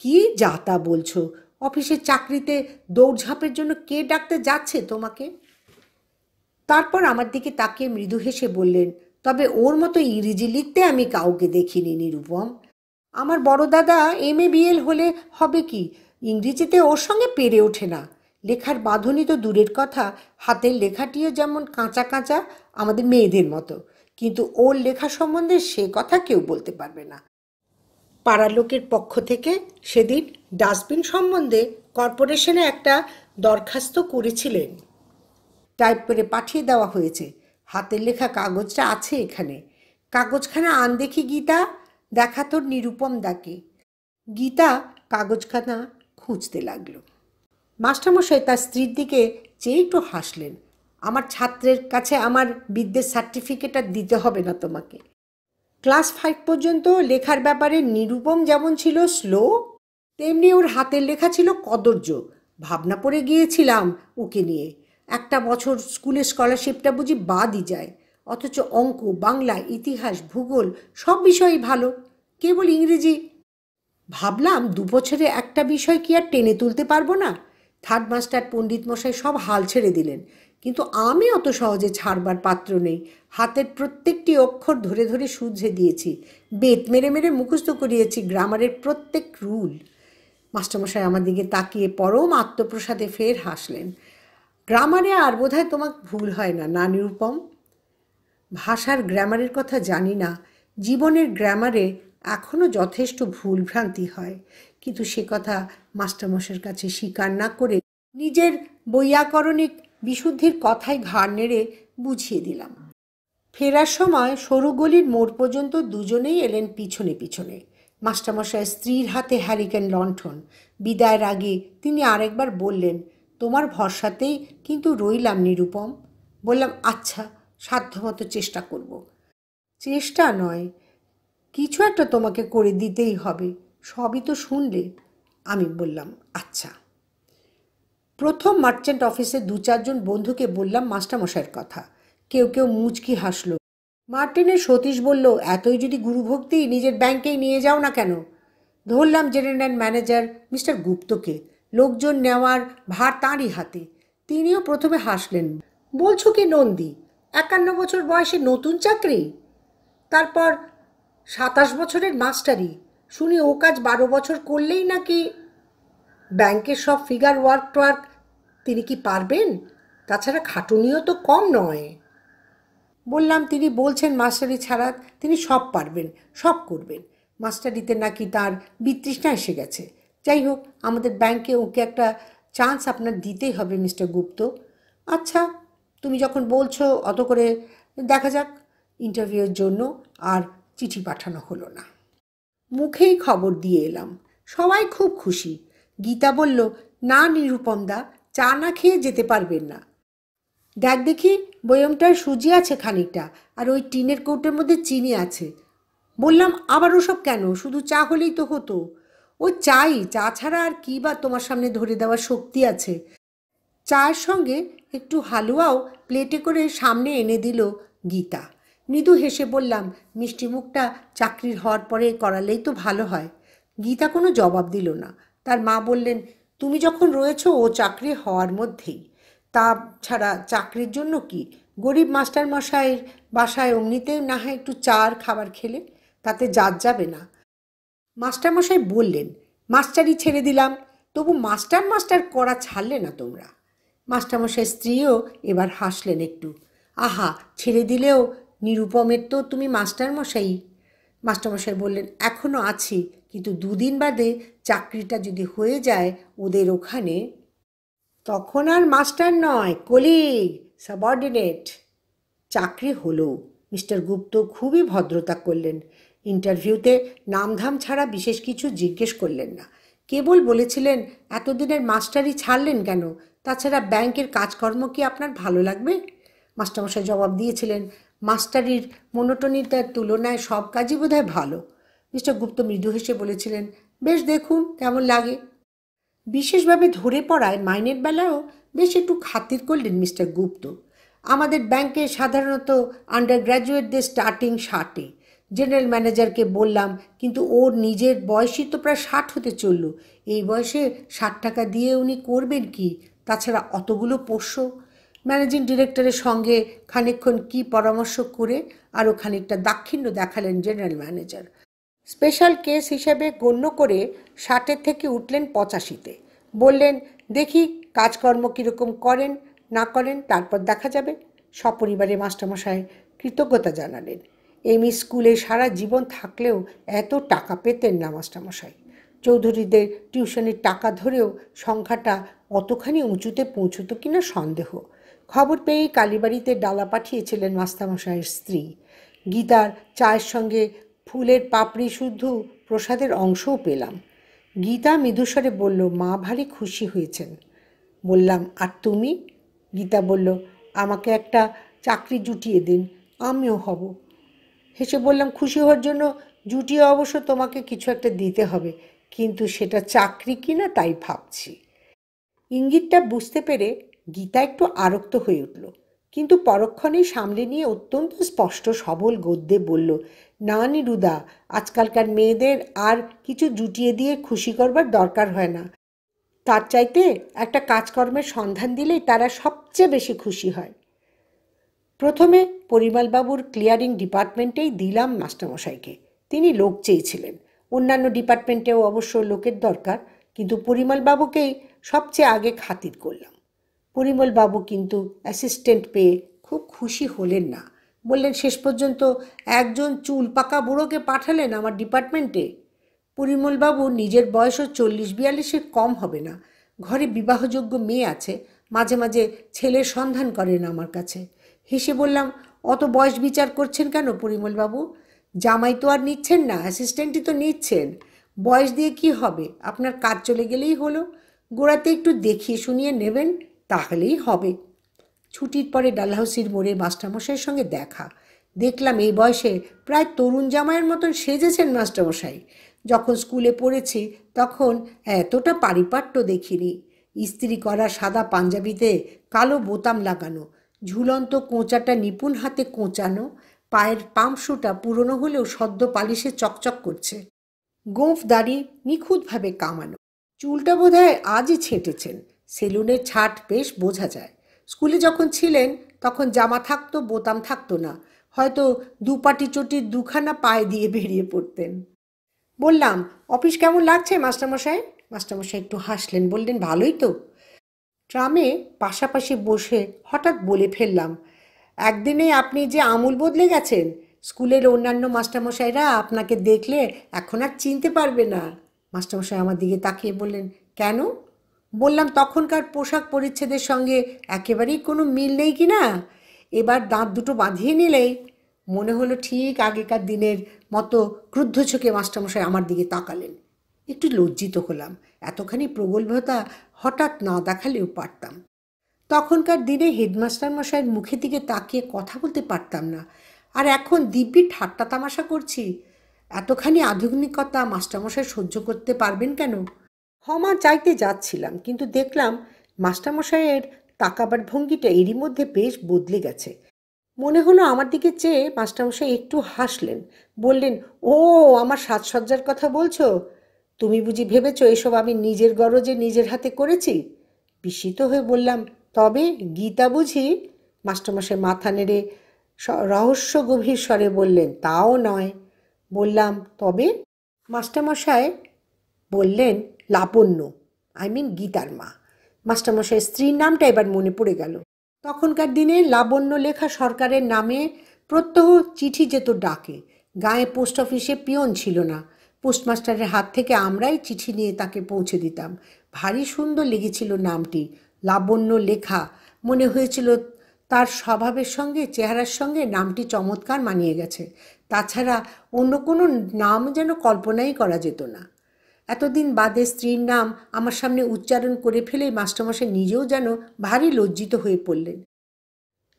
কি যা তা বলছো অফিসের চাকরিতে দৌড়ঝাঁপের জন্য কে ডাকতে যাচ্ছে তোমাকে তারপর আমার দিকে তাকে মৃদু হেসে বললেন তবে ওর মতো ইংরেজি লিখতে আমি কাউকে দেখিনি নিরুপম আমার বড় দাদা এম এ বিএল হলে হবে কি ইংরেজিতে ওর সঙ্গে পেরে ওঠে না লেখার বাঁধনই তো দূরের কথা হাতের লেখাটিও যেমন কাঁচা কাঁচা আমাদের মেয়েদের মতো কিন্তু ওর লেখা সম্বন্ধে সে কথা কেউ বলতে পারবে না পাড়ার লোকের পক্ষ থেকে সেদিন ডাস্টবিন সম্বন্ধে কর্পোরেশনে একটা দরখাস্ত করেছিলেন টাইপ করে পাঠিয়ে দেওয়া হয়েছে হাতের লেখা কাগজটা আছে এখানে কাগজখানা আন দেখি গীতা দেখা তোর নিরুপম দাকে গীতা কাগজখানা খুঁজতে লাগল মাস্টারমশাই তার স্ত্রীর দিকে চেয়ে একটু হাসলেন আমার ছাত্রের কাছে আমার বিদ্যের সার্টিফিকেট আর দিতে হবে না তোমাকে ক্লাস ফাইভ পর্যন্ত লেখার ব্যাপারে নিরুপম যেমন ছিল স্লো তেমনি ওর হাতের লেখা ছিল কদর্য ভাবনা পড়ে গিয়েছিলাম ওকে নিয়ে একটা বছর স্কুলের স্কলারশিপটা বুঝি বাদই যায় অথচ অঙ্ক বাংলা ইতিহাস ভূগোল সব বিষয়েই ভালো কেবল ইংরেজি ভাবলাম দু বছরে একটা বিষয় কি আর টেনে তুলতে পারবো না থার্ড মাস্টার পণ্ডিত মশাই সব হাল ছেড়ে দিলেন কিন্তু আমি অত সহজে ছাড়বার পাত্র নেই হাতের প্রত্যেকটি অক্ষর ধরে ধরে সুঝে দিয়েছি বেত মেরে মেরে মুখস্থ করিয়েছি গ্রামারের প্রত্যেক রুল মাস্টারমশাই আমার দিকে তাকিয়ে পরম আত্মপ্রসাদে ফের হাসলেন গ্রামারে আর বোধ হয় তোমার ভুল হয় না না নিরুপম ভাষার গ্রামারের কথা জানি না জীবনের গ্রামারে এখনও যথেষ্ট ভুলভ্রান্তি হয় কিন্তু সে কথা মাস্টারমশের কাছে স্বীকার না করে নিজের বৈয়াকরণিক বিশুদ্ধির কথাই ঘাড় নেড়ে বুঝিয়ে দিলাম ফেরার সময় সরু গলির মোড় পর্যন্ত দুজনেই এলেন পিছনে পিছনে মাস্টারমশায় স্ত্রীর হাতে হ্যারিকেন লণ্ঠন বিদায়ের আগে তিনি আরেকবার বললেন তোমার ভরসাতেই কিন্তু রইলাম নিরুপম বললাম আচ্ছা সাধ্যমতো চেষ্টা করব চেষ্টা নয় কিছু একটা তোমাকে করে দিতেই হবে সবই তো শুনলে আমি বললাম আচ্ছা প্রথম মার্চেন্ট অফিসে দু চারজন বন্ধুকে বললাম মাস্টারমশাইয়ের কথা কেউ কেউ মুচকি হাসল মার্টিনের সতীশ বলল এতই যদি গুরুভক্তি নিজের ব্যাংকেই নিয়ে যাও না কেন ধরলাম জেনারেল ম্যানেজার মিস্টার গুপ্তকে লোকজন নেওয়ার ভার তাঁরই হাতে তিনিও প্রথমে হাসলেন বলছো কি নন্দী একান্ন বছর বয়সে নতুন চাকরি তারপর সাতাশ বছরের মাস্টারি শুনি ও কাজ বারো বছর করলেই নাকি ব্যাংকের সব ফিগার ওয়ার্ক টোয়ার্ক তিনি কি পারবেন তাছাড়া খাটুনিও তো কম নয় বললাম তিনি বলছেন মাস্টারি ছাড়া তিনি সব পারবেন সব করবেন মাস্টারিতে নাকি তার বিতৃষ্ণা এসে গেছে যাই হোক আমাদের ব্যাংকে ওকে একটা চান্স আপনার দিতেই হবে মিস্টার গুপ্ত আচ্ছা তুমি যখন বলছো অত করে দেখা যাক ইন্টারভিউয়ের জন্য আর চিঠি পাঠানো হলো না মুখেই খবর দিয়ে এলাম সবাই খুব খুশি গীতা বলল না নিরুপমদা চা না খেয়ে যেতে পারবেন না দেখ দেখি বয়মটার সুজি আছে খানিকটা আর ওই টিনের কৌটের মধ্যে চিনি আছে বললাম আবার ওসব কেন শুধু চা হলেই তো হতো ও চাই চা ছাড়া আর কী বা তোমার সামনে ধরে দেওয়ার শক্তি আছে চায়ের সঙ্গে একটু হালুয়াও প্লেটে করে সামনে এনে দিল গীতা মৃদু হেসে বললাম মিষ্টি মুখটা চাকরির হওয়ার পরে করালেই তো ভালো হয় গীতা কোনো জবাব দিল না তার মা বললেন তুমি যখন রয়েছ ও চাকরি হওয়ার মধ্যেই তা ছাড়া চাকরির জন্য কি গরিব মাস্টার মশাইয়ের বাসায় অমনিতে না হয় একটু চার খাবার খেলে তাতে যার যাবে না মাস্টারমশাই বললেন মাস্টারই ছেড়ে দিলাম তবু মাস্টার মাস্টার করা ছাড়লে না তোমরা মাস্টারমশাই স্ত্রীও এবার হাসলেন একটু আহা ছেড়ে দিলেও নিরুপমের তো তুমি মাস্টারমশাই মাস্টারমশাই বললেন এখনও আছি কিন্তু দুদিন বাদে চাকরিটা যদি হয়ে যায় ওদের ওখানে তখন আর মাস্টার নয় কলিগ সাবঅর্ডিনেট চাকরি হলো মিস্টার গুপ্ত খুবই ভদ্রতা করলেন ইন্টারভিউতে নামধাম ছাড়া বিশেষ কিছু জিজ্ঞেস করলেন না কেবল বলেছিলেন এতদিনের মাস্টারই ছাড়লেন কেন তাছাড়া ব্যাংকের কাজকর্ম কি আপনার ভালো লাগবে মাস্টারমশাই জবাব দিয়েছিলেন মাস্টারির তার তুলনায় সব কাজই বোধহয় ভালো মিস্টার গুপ্ত মৃদু হেসে বলেছিলেন বেশ দেখুন কেমন লাগে বিশেষভাবে ধরে পড়ায় মাইনের বেলাও বেশ একটু খাতির করলেন মিস্টার গুপ্ত আমাদের ব্যাংকে সাধারণত আন্ডার গ্র্যাজুয়েটদের স্টার্টিং ষাটে জেনারেল ম্যানেজারকে বললাম কিন্তু ওর নিজের বয়সই তো প্রায় ষাট হতে চলল এই বয়সে ষাট টাকা দিয়ে উনি করবেন কি তাছাড়া অতগুলো পোষ্য ম্যানেজিং ডিরেক্টরের সঙ্গে খানিক্ষণ কি পরামর্শ করে আরও খানিকটা দাক্ষিণ্য দেখালেন জেনারেল ম্যানেজার স্পেশাল কেস হিসেবে গণ্য করে ষাটের থেকে উঠলেন পঁচাশিতে বললেন দেখি কাজকর্ম কীরকম করেন না করেন তারপর দেখা যাবে সপরিবারে মাস্টারমশাই কৃতজ্ঞতা জানালেন এম স্কুলে সারা জীবন থাকলেও এত টাকা পেতেন না মাস্টারমশাই চৌধুরীদের টিউশনির টাকা ধরেও সংখ্যাটা অতখানি উঁচুতে পৌঁছত কিনা সন্দেহ খবর পেয়ে কালীবাড়িতে ডালা পাঠিয়েছিলেন মাস্তামশাইয়ের স্ত্রী গীতার চায়ের সঙ্গে ফুলের পাপড়ি শুদ্ধ প্রসাদের অংশও পেলাম গীতা মৃদুস্বরে বলল মা ভারী খুশি হয়েছেন বললাম আর তুমি গীতা বলল আমাকে একটা চাকরি জুটিয়ে দিন আমিও হব হেসে বললাম খুশি হওয়ার জন্য জুটিয়ে অবশ্য তোমাকে কিছু একটা দিতে হবে কিন্তু সেটা চাকরি কি না তাই ভাবছি ইঙ্গিতটা বুঝতে পেরে গীতা একটু আরক্ত হয়ে উঠল কিন্তু পরক্ষণে সামলে নিয়ে অত্যন্ত স্পষ্ট সবল গদ্যে বলল না নিরুদা আজকালকার মেয়েদের আর কিছু জুটিয়ে দিয়ে খুশি করবার দরকার হয় না তার চাইতে একটা কাজকর্মের সন্ধান দিলেই তারা সবচেয়ে বেশি খুশি হয় প্রথমে পরিমালবাবুর ক্লিয়ারিং ডিপার্টমেন্টেই দিলাম মাস্টারমশাইকে তিনি লোক চেয়েছিলেন অন্যান্য ডিপার্টমেন্টেও অবশ্য লোকের দরকার কিন্তু পরিমালবাবুকেই সবচেয়ে আগে খাতির করলাম পরিমলবাবু কিন্তু অ্যাসিস্ট্যান্ট পেয়ে খুব খুশি হলেন না বললেন শেষ পর্যন্ত একজন চুল পাকা বুড়োকে পাঠালেন আমার ডিপার্টমেন্টে পরিমলবাবু নিজের বয়সও চল্লিশ বিয়াল্লিশের কম হবে না ঘরে বিবাহযোগ্য মেয়ে আছে মাঝে মাঝে ছেলের সন্ধান করেন আমার কাছে হেসে বললাম অত বয়স বিচার করছেন কেন পরিমলবাবু জামাই তো আর নিচ্ছেন না অ্যাসিস্ট্যান্টই তো নিচ্ছেন বয়স দিয়ে কি হবে আপনার কাজ চলে গেলেই হলো গোড়াতে একটু দেখিয়ে শুনিয়ে নেবেন তাহলেই হবে ছুটির পরে ডালহাউসির মোড়ে মাস্টারমশাইয়ের সঙ্গে দেখা দেখলাম এই বয়সে প্রায় তরুণ জামাইয়ের মতন সেজেছেন মাস্টারমশাই যখন স্কুলে পড়েছি তখন এতটা পারিপাট্য দেখিনি ইস্ত্রি করা সাদা পাঞ্জাবিতে কালো বোতাম লাগানো ঝুলন্ত কোঁচাটা নিপুণ হাতে কোঁচানো পায়ের পাম্পশুটা পুরনো হলেও সদ্য পালিশে চকচক করছে গোঁফ দাড়ি নিখুঁতভাবে কামানো চুলটা বোধহয় আজই ছেঁটেছেন সেলুনের ছাট বেশ বোঝা যায় স্কুলে যখন ছিলেন তখন জামা থাকতো বোতাম থাকতো না হয়তো দুপাটি চটির দুখানা পায়ে দিয়ে বেরিয়ে পড়তেন বললাম অফিস কেমন লাগছে মাস্টারমশাই মাস্টারমশাই একটু হাসলেন বললেন ভালোই তো ট্রামে পাশাপাশি বসে হঠাৎ বলে ফেললাম একদিনে আপনি যে আমূল বদলে গেছেন স্কুলের অন্যান্য মাস্টারমশাইরা আপনাকে দেখলে এখন আর চিনতে পারবে না মাস্টারমশাই আমার দিকে তাকিয়ে বললেন কেন বললাম তখনকার পোশাক পরিচ্ছেদের সঙ্গে একেবারেই কোনো মিল নেই কি না এবার দাঁত দুটো বাঁধিয়ে নিলেই মনে হলো ঠিক আগেকার দিনের মতো ক্রুদ্ধ চোখে মাস্টারমশাই আমার দিকে তাকালেন একটু লজ্জিত হলাম এতখানি প্রগল্ভতা হঠাৎ না দেখালেও পারতাম তখনকার দিনে হেডমাস্টার মশাইয়ের মুখের দিকে তাকিয়ে কথা বলতে পারতাম না আর এখন দিব্যি ঠাট্টা তামাশা করছি এতখানি আধুনিকতা মাস্টারমশাই সহ্য করতে পারবেন কেন ক্ষমা চাইতে যাচ্ছিলাম কিন্তু দেখলাম মাস্টারমশাইয়ের তাকাবার ভঙ্গিটা এরই মধ্যে বেশ বদলে গেছে মনে হলো আমার দিকে চেয়ে মাস্টারমশাই একটু হাসলেন বললেন ও আমার সাজসজ্জার কথা বলছো তুমি বুঝি ভেবেছ এসব আমি নিজের গরজে নিজের হাতে করেছি বিস্মিত হয়ে বললাম তবে গীতা বুঝি মাস্টারমশাই মাথা নেড়ে রহস্য গভীর স্বরে বললেন তাও নয় বললাম তবে মাস্টারমশাই বললেন লাবণ্য আই মিন গীতার মা মাস্টারমশাই স্ত্রীর নামটা এবার মনে পড়ে গেল তখনকার দিনে লাবণ্য লেখা সরকারের নামে প্রত্যহ চিঠি যেত ডাকে গায়ে পোস্ট অফিসে পিয়ন ছিল না পোস্টমাস্টারের হাত থেকে আমরাই চিঠি নিয়ে তাকে পৌঁছে দিতাম ভারী সুন্দর লেগেছিল নামটি লাবণ্য লেখা মনে হয়েছিল তার স্বভাবের সঙ্গে চেহারার সঙ্গে নামটি চমৎকার মানিয়ে গেছে তাছাড়া অন্য কোনো নাম যেন কল্পনাই করা যেত না এতদিন বাদে স্ত্রীর নাম আমার সামনে উচ্চারণ করে ফেলে মাস্টারমশাই নিজেও যেন ভারী লজ্জিত হয়ে পড়লেন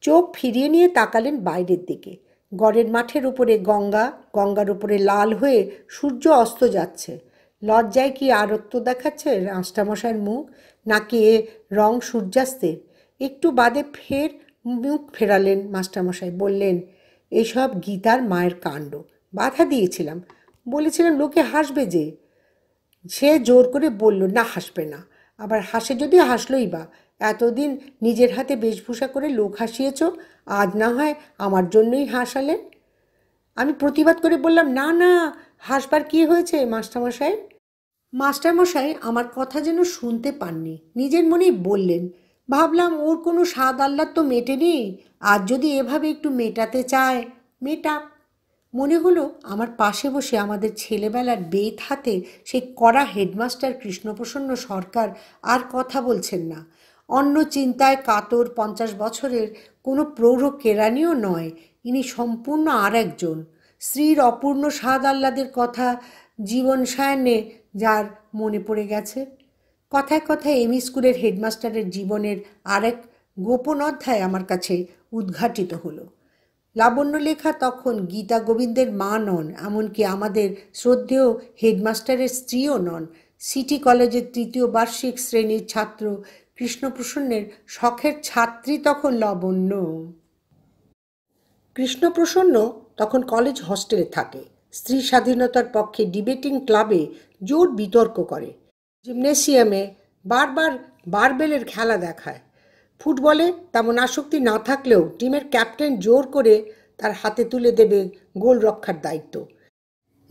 চোখ ফিরিয়ে নিয়ে তাকালেন বাইরের দিকে গড়ের মাঠের উপরে গঙ্গা গঙ্গার উপরে লাল হয়ে সূর্য অস্ত যাচ্ছে লজ্জায় কি আরক্ত দেখাচ্ছে মাস্টারমশাইয়ের মুখ নাকি এ রং সূর্যাস্তের একটু বাদে ফের মুখ ফেরালেন মাস্টারমশাই বললেন এসব গীতার মায়ের কাণ্ড বাধা দিয়েছিলাম বলেছিলাম লোকে হাসবে যে সে জোর করে বলল না হাসবে না আবার হাসে যদি হাসলই বা এতদিন নিজের হাতে বেশভূষা করে লোক হাসিয়েছ আজ না হয় আমার জন্যই হাসালে আমি প্রতিবাদ করে বললাম না না হাসবার কি হয়েছে মাস্টারমশাই মাস্টারমশাই আমার কথা যেন শুনতে পাননি নিজের মনেই বললেন ভাবলাম ওর কোনো স্বাদ আহ্লাদ তো মেটেনি আর যদি এভাবে একটু মেটাতে চায় মেটাক মনে হলো আমার পাশে বসে আমাদের ছেলেবেলার বেত হাতে সেই কড়া হেডমাস্টার কৃষ্ণপ্রসন্ন সরকার আর কথা বলছেন না অন্য চিন্তায় কাতর পঞ্চাশ বছরের কোনো প্রৌঢ় কেরানিও নয় ইনি সম্পূর্ণ আর একজন স্ত্রীর অপূর্ণ স্বাদ আহ্লাদের কথা জীবন সায়নে যার মনে পড়ে গেছে কথায় কথায় এমই স্কুলের হেডমাস্টারের জীবনের আরেক গোপন অধ্যায় আমার কাছে উদ্ঘাটিত হলো লাবণ্যলেখা তখন গীতা গোবিন্দের মা নন এমনকি আমাদের শ্রদ্ধেয় হেডমাস্টারের স্ত্রীও নন সিটি কলেজের তৃতীয় বার্ষিক শ্রেণীর ছাত্র কৃষ্ণপ্রসন্নের শখের ছাত্রী তখন লাবণ্য কৃষ্ণপ্রসন্ন তখন কলেজ হস্টেলে থাকে স্ত্রী স্বাধীনতার পক্ষে ডিবেটিং ক্লাবে জোর বিতর্ক করে জিমনেসিয়ামে বারবার বারবেলের খেলা দেখায় ফুটবলে তেমন আসক্তি না থাকলেও টিমের ক্যাপ্টেন জোর করে তার হাতে তুলে দেবে গোল রক্ষার দায়িত্ব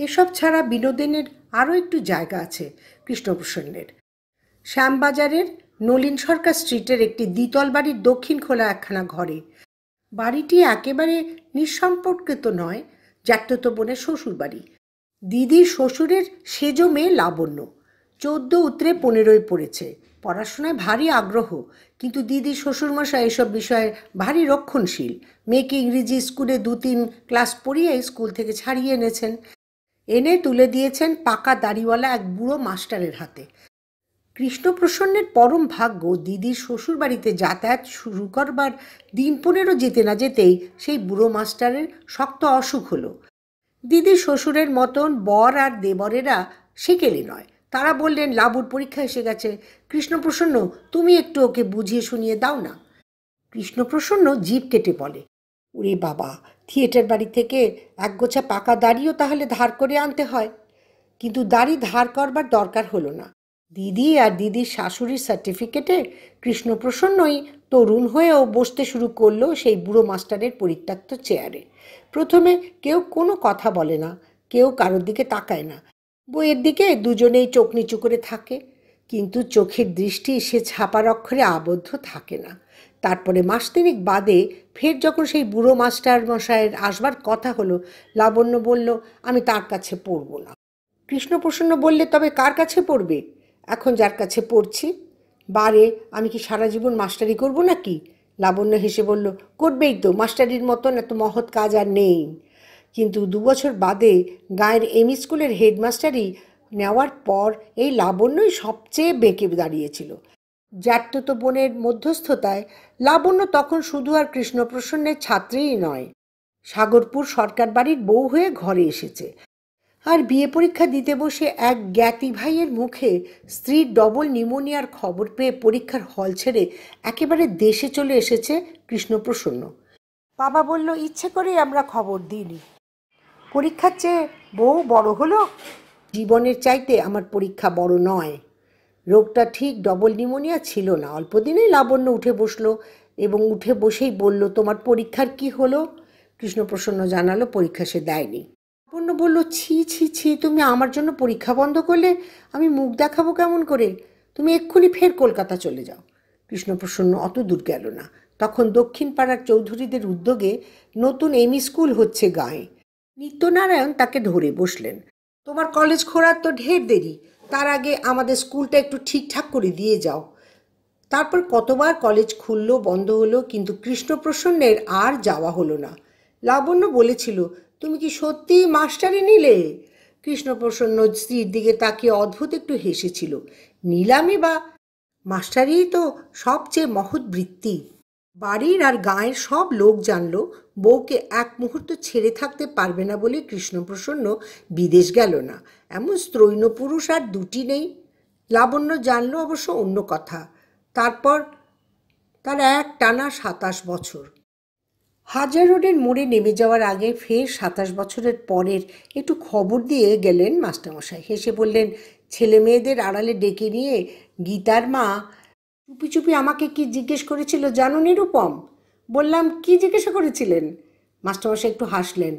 এসব ছাড়া বিনোদনের আরও একটু জায়গা আছে কৃষ্ণপ্রসন্নের শ্যামবাজারের নলিন সরকার স্ট্রিটের একটি দ্বিতল বাড়ির দক্ষিণ খোলা একখানা ঘরে বাড়িটি একেবারে নিঃসম্পর্কিত নয় জ্যাক্ততো বোনের শ্বশুর বাড়ি দিদির শ্বশুরের সেজ মেয়ে লাবণ্য চোদ্দ উত্তরে পনেরোই পড়েছে পড়াশোনায় ভারী আগ্রহ কিন্তু দিদি শ্বশুরমশাই এসব বিষয়ে ভারী রক্ষণশীল মেয়েকে ইংরেজি স্কুলে দু তিন ক্লাস পড়িয়ে স্কুল থেকে ছাড়িয়ে এনেছেন এনে তুলে দিয়েছেন পাকা দাড়িওয়ালা এক বুড়ো মাস্টারের হাতে কৃষ্ণপ্রসন্নের পরম ভাগ্য দিদির শ্বশুর বাড়িতে যাতায়াত শুরু করবার দিন পনেরো যেতে না যেতেই সেই বুড়ো মাস্টারের শক্ত অসুখ হলো দিদির শ্বশুরের মতন বর আর দেবরেরা সেকেলে নয় তারা বললেন লাবুর পরীক্ষা এসে গেছে কৃষ্ণপ্রসন্ন তুমি একটু ওকে বুঝিয়ে শুনিয়ে দাও না কৃষ্ণপ্রসন্ন জীব কেটে বলে ওরে বাবা থিয়েটার বাড়ি থেকে একগোছা পাকা দাড়িও তাহলে ধার করে আনতে হয় কিন্তু দাড়ি ধার করবার দরকার হলো না দিদি আর দিদির শাশুড়ির সার্টিফিকেটে কৃষ্ণপ্রসন্নই তরুণ হয়েও বসতে শুরু করলো সেই বুড়ো মাস্টারের পরিত্যক্ত চেয়ারে প্রথমে কেউ কোনো কথা বলে না কেউ কারোর দিকে তাকায় না বইয়ের দিকে দুজনেই চোখ নিচু করে থাকে কিন্তু চোখের দৃষ্টি সে ছাপার অক্ষরে আবদ্ধ থাকে না তারপরে মাস তিনিক বাদে ফের যখন সেই বুড়ো মাস্টার মশায়ের আসবার কথা হলো লাবণ্য বলল আমি তার কাছে পড়ব না কৃষ্ণপ্রসন্ন বললে তবে কার কাছে পড়বে এখন যার কাছে পড়ছি বারে আমি কি সারা জীবন মাস্টারি করব নাকি লাবণ্য হেসে বলল করবেই তো মাস্টারির মতন এত মহৎ কাজ আর নেই কিন্তু দুবছর বাদে গাঁয়ের এম স্কুলের হেডমাস্টারই নেওয়ার পর এই লাবণ্যই সবচেয়ে বেঁকে দাঁড়িয়েছিল জ্যাঠত বোনের মধ্যস্থতায় লাবণ্য তখন শুধু আর কৃষ্ণপ্রসন্নের ছাত্রীই নয় সাগরপুর সরকার বাড়ির বউ হয়ে ঘরে এসেছে আর বিয়ে পরীক্ষা দিতে বসে এক জ্ঞাতি ভাইয়ের মুখে স্ত্রীর ডবল নিউমোনিয়ার খবর পেয়ে পরীক্ষার হল ছেড়ে একেবারে দেশে চলে এসেছে কৃষ্ণপ্রসন্ন বাবা বলল ইচ্ছে করেই আমরা খবর দিইনি পরীক্ষার চেয়ে বউ বড় হলো জীবনের চাইতে আমার পরীক্ষা বড় নয় রোগটা ঠিক ডবল নিউমোনিয়া ছিল না অল্প দিনেই লাবণ্য উঠে বসলো এবং উঠে বসেই বলল তোমার পরীক্ষার কি হলো কৃষ্ণপ্রসন্ন জানালো পরীক্ষা সে দেয়নি লাবণ্য বলল ছি ছি ছি তুমি আমার জন্য পরীক্ষা বন্ধ করলে আমি মুখ দেখাবো কেমন করে তুমি এক্ষুনি ফের কলকাতা চলে যাও কৃষ্ণপ্রসন্ন অত দূর গেল না তখন দক্ষিণ পাড়ার চৌধুরীদের উদ্যোগে নতুন এমই স্কুল হচ্ছে গাঁয়ে নিত্যনারায়ণ তাকে ধরে বসলেন তোমার কলেজ খোরার তো ঢের দেরি তার আগে আমাদের স্কুলটা একটু ঠিকঠাক করে দিয়ে যাও তারপর কতবার কলেজ খুলল বন্ধ হলো কিন্তু কৃষ্ণপ্রসন্নের আর যাওয়া হলো না লাবণ্য বলেছিল তুমি কি সত্যিই মাস্টারি নিলে কৃষ্ণপ্রসন্ন স্ত্রীর দিকে তাকিয়ে অদ্ভুত একটু হেসেছিল নিলামে বা মাস্টারি তো সবচেয়ে মহৎ বৃত্তি বাড়ির আর গাঁয়ের সব লোক জানল বউকে এক মুহূর্ত ছেড়ে থাকতে পারবে না বলে কৃষ্ণপ্রসন্ন বিদেশ গেল না এমন স্ত্রৈণ পুরুষ আর দুটি নেই লাবণ্য জানলো অবশ্য অন্য কথা তারপর তার এক টানা সাতাশ বছর হাজার রোডের মোড়ে নেমে যাওয়ার আগে ফের সাতাশ বছরের পরের একটু খবর দিয়ে গেলেন মাস্টারমশাই হেসে বললেন ছেলে মেয়েদের আড়ালে ডেকে নিয়ে গীতার মা চুপি চুপি আমাকে কি জিজ্ঞেস করেছিল জানো নিরূপম বললাম কি জিজ্ঞাসা করেছিলেন মাস্টারমশাই একটু হাসলেন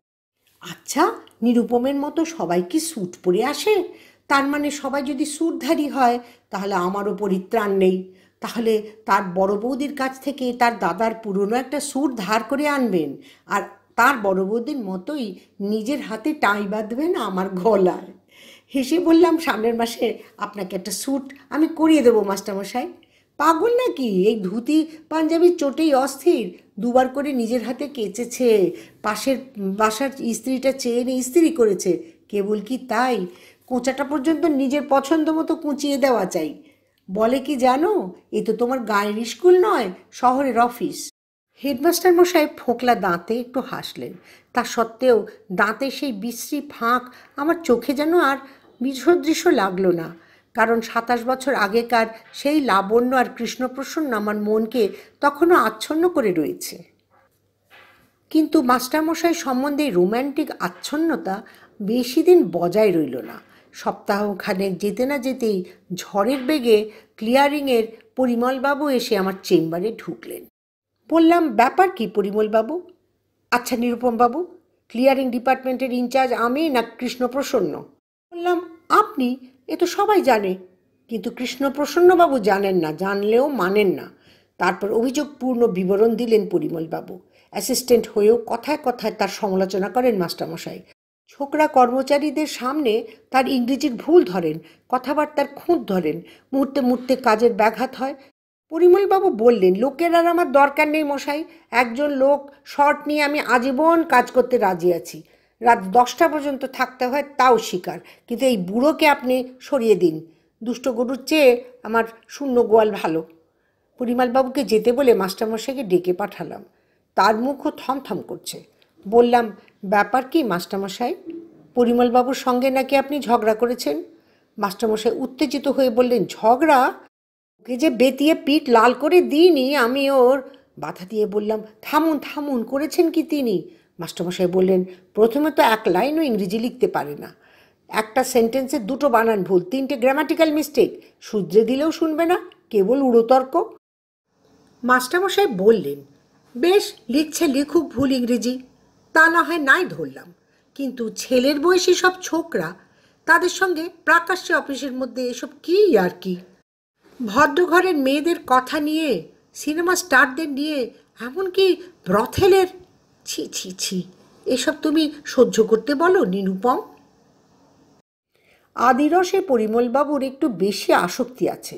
আচ্ছা নিরুপমের মতো সবাই কি স্যুট পরে আসে তার মানে সবাই যদি স্যুটধারী হয় তাহলে আমারও পরিত্রাণ নেই তাহলে তার বড় বৌদির কাছ থেকে তার দাদার পুরনো একটা স্যুট ধার করে আনবেন আর তার বড় বৌদির মতোই নিজের হাতে টাঁই বাঁধবেন আমার গলায় হেসে বললাম সামনের মাসে আপনাকে একটা স্যুট আমি করিয়ে দেবো মাস্টারমশাই পাগল নাকি এই ধুতি পাঞ্জাবির চোটেই অস্থির দুবার করে নিজের হাতে কেচেছে পাশের বাসার স্ত্রীটা চেয়ে এনে স্ত্রী করেছে কেবল কি তাই কোঁচাটা পর্যন্ত নিজের পছন্দ মতো কুঁচিয়ে দেওয়া চাই বলে কি জানো এ তো তোমার গায়ের স্কুল নয় শহরের অফিস হেডমাস্টার মশাই ফোকলা দাঁতে একটু হাসলেন তা সত্ত্বেও দাঁতে সেই বিশ্রী ফাঁক আমার চোখে যেন আর বিসদৃশ্য লাগলো না কারণ সাতাশ বছর আগেকার সেই লাবণ্য আর কৃষ্ণপ্রসন্ন আমার মনকে তখনও আচ্ছন্ন করে রয়েছে কিন্তু মাস্টারমশাই সম্বন্ধে রোম্যান্টিক আচ্ছন্নতা বেশি দিন বজায় রইল না খানে যেতে না যেতেই ঝড়ের বেগে ক্লিয়ারিংয়ের পরিমলবাবু এসে আমার চেম্বারে ঢুকলেন বললাম ব্যাপার কি পরিমলবাবু আচ্ছা নিরুপমবাবু ক্লিয়ারিং ডিপার্টমেন্টের ইনচার্জ আমি না কৃষ্ণপ্রসন্ন বললাম আপনি এ তো সবাই জানে কিন্তু কৃষ্ণপ্রসন্নবাবু জানেন না জানলেও মানেন না তারপর অভিযোগপূর্ণ বিবরণ দিলেন পরিমলবাবু অ্যাসিস্ট্যান্ট হয়েও কথায় কথায় তার সমালোচনা করেন মাস্টারমশাই ছোকরা কর্মচারীদের সামনে তার ইংরেজির ভুল ধরেন কথাবার্তার খুঁত ধরেন মুহূর্তে মুহূর্তে কাজের ব্যাঘাত হয় পরিমলবাবু বললেন লোকের আর আমার দরকার নেই মশাই একজন লোক শর্ট নিয়ে আমি আজীবন কাজ করতে রাজি আছি রাত দশটা পর্যন্ত থাকতে হয় তাও শিকার কিন্তু এই বুড়োকে আপনি সরিয়ে দিন দুষ্ট গরুর চেয়ে আমার শূন্য গোয়াল ভালো পরিমালবাবুকে যেতে বলে মাস্টারমশাইকে ডেকে পাঠালাম তার মুখও থমথম করছে বললাম ব্যাপার কি মাস্টারমশাই পরিমলবাবুর সঙ্গে নাকি আপনি ঝগড়া করেছেন মাস্টারমশাই উত্তেজিত হয়ে বললেন ঝগড়া ওকে যে বেতিয়ে পিঠ লাল করে দিইনি আমি ওর বাধা দিয়ে বললাম থামুন থামুন করেছেন কি তিনি মাস্টারমশাই বললেন প্রথমে তো এক লাইনও ইংরেজি লিখতে পারে না একটা সেন্টেন্সে দুটো বানান ভুল তিনটে গ্রামাটিক্যাল মিস্টেক শুধরে দিলেও শুনবে না কেবল উড়োতর্ক মাস্টারমশাই বললেন বেশ লিখছে লিখুক ভুল ইংরেজি তা না হয় নাই ধরলাম কিন্তু ছেলের বয়সী সব ছোকরা তাদের সঙ্গে প্রাকাশ্যে অফিসের মধ্যে এসব কি আর কি ভদ্রঘরের মেয়েদের কথা নিয়ে সিনেমা স্টারদের নিয়ে এমনকি ব্রথেলের ছি ছি ছি এসব তুমি সহ্য করতে বলো নিরুপম আদিরসে পরিমলবাবুর একটু বেশি আসক্তি আছে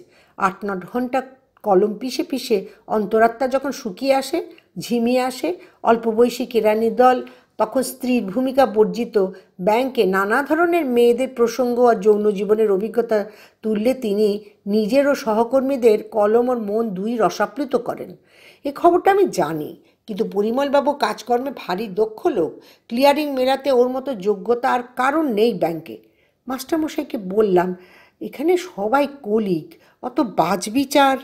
আট ন ঘন্টা কলম পিষে পিষে অন্তরাত্মা যখন শুকিয়ে আসে ঝিমিয়ে আসে অল্প বয়সী কেরানি দল তখন স্ত্রীর ভূমিকা বর্জিত ব্যাংকে নানা ধরনের মেয়েদের প্রসঙ্গ আর যৌন জীবনের অভিজ্ঞতা তুললে তিনি নিজের ও সহকর্মীদের কলম ওর মন দুই রসাপ্লুত করেন এ খবরটা আমি জানি কিন্তু পরিমলবাবু কাজকর্মে ভারী দক্ষ লোক ক্লিয়ারিং মেলাতে ওর মতো যোগ্যতা আর কারণ নেই ব্যাংকে মাস্টারমশাইকে বললাম এখানে সবাই কলিক অত বাজবিচার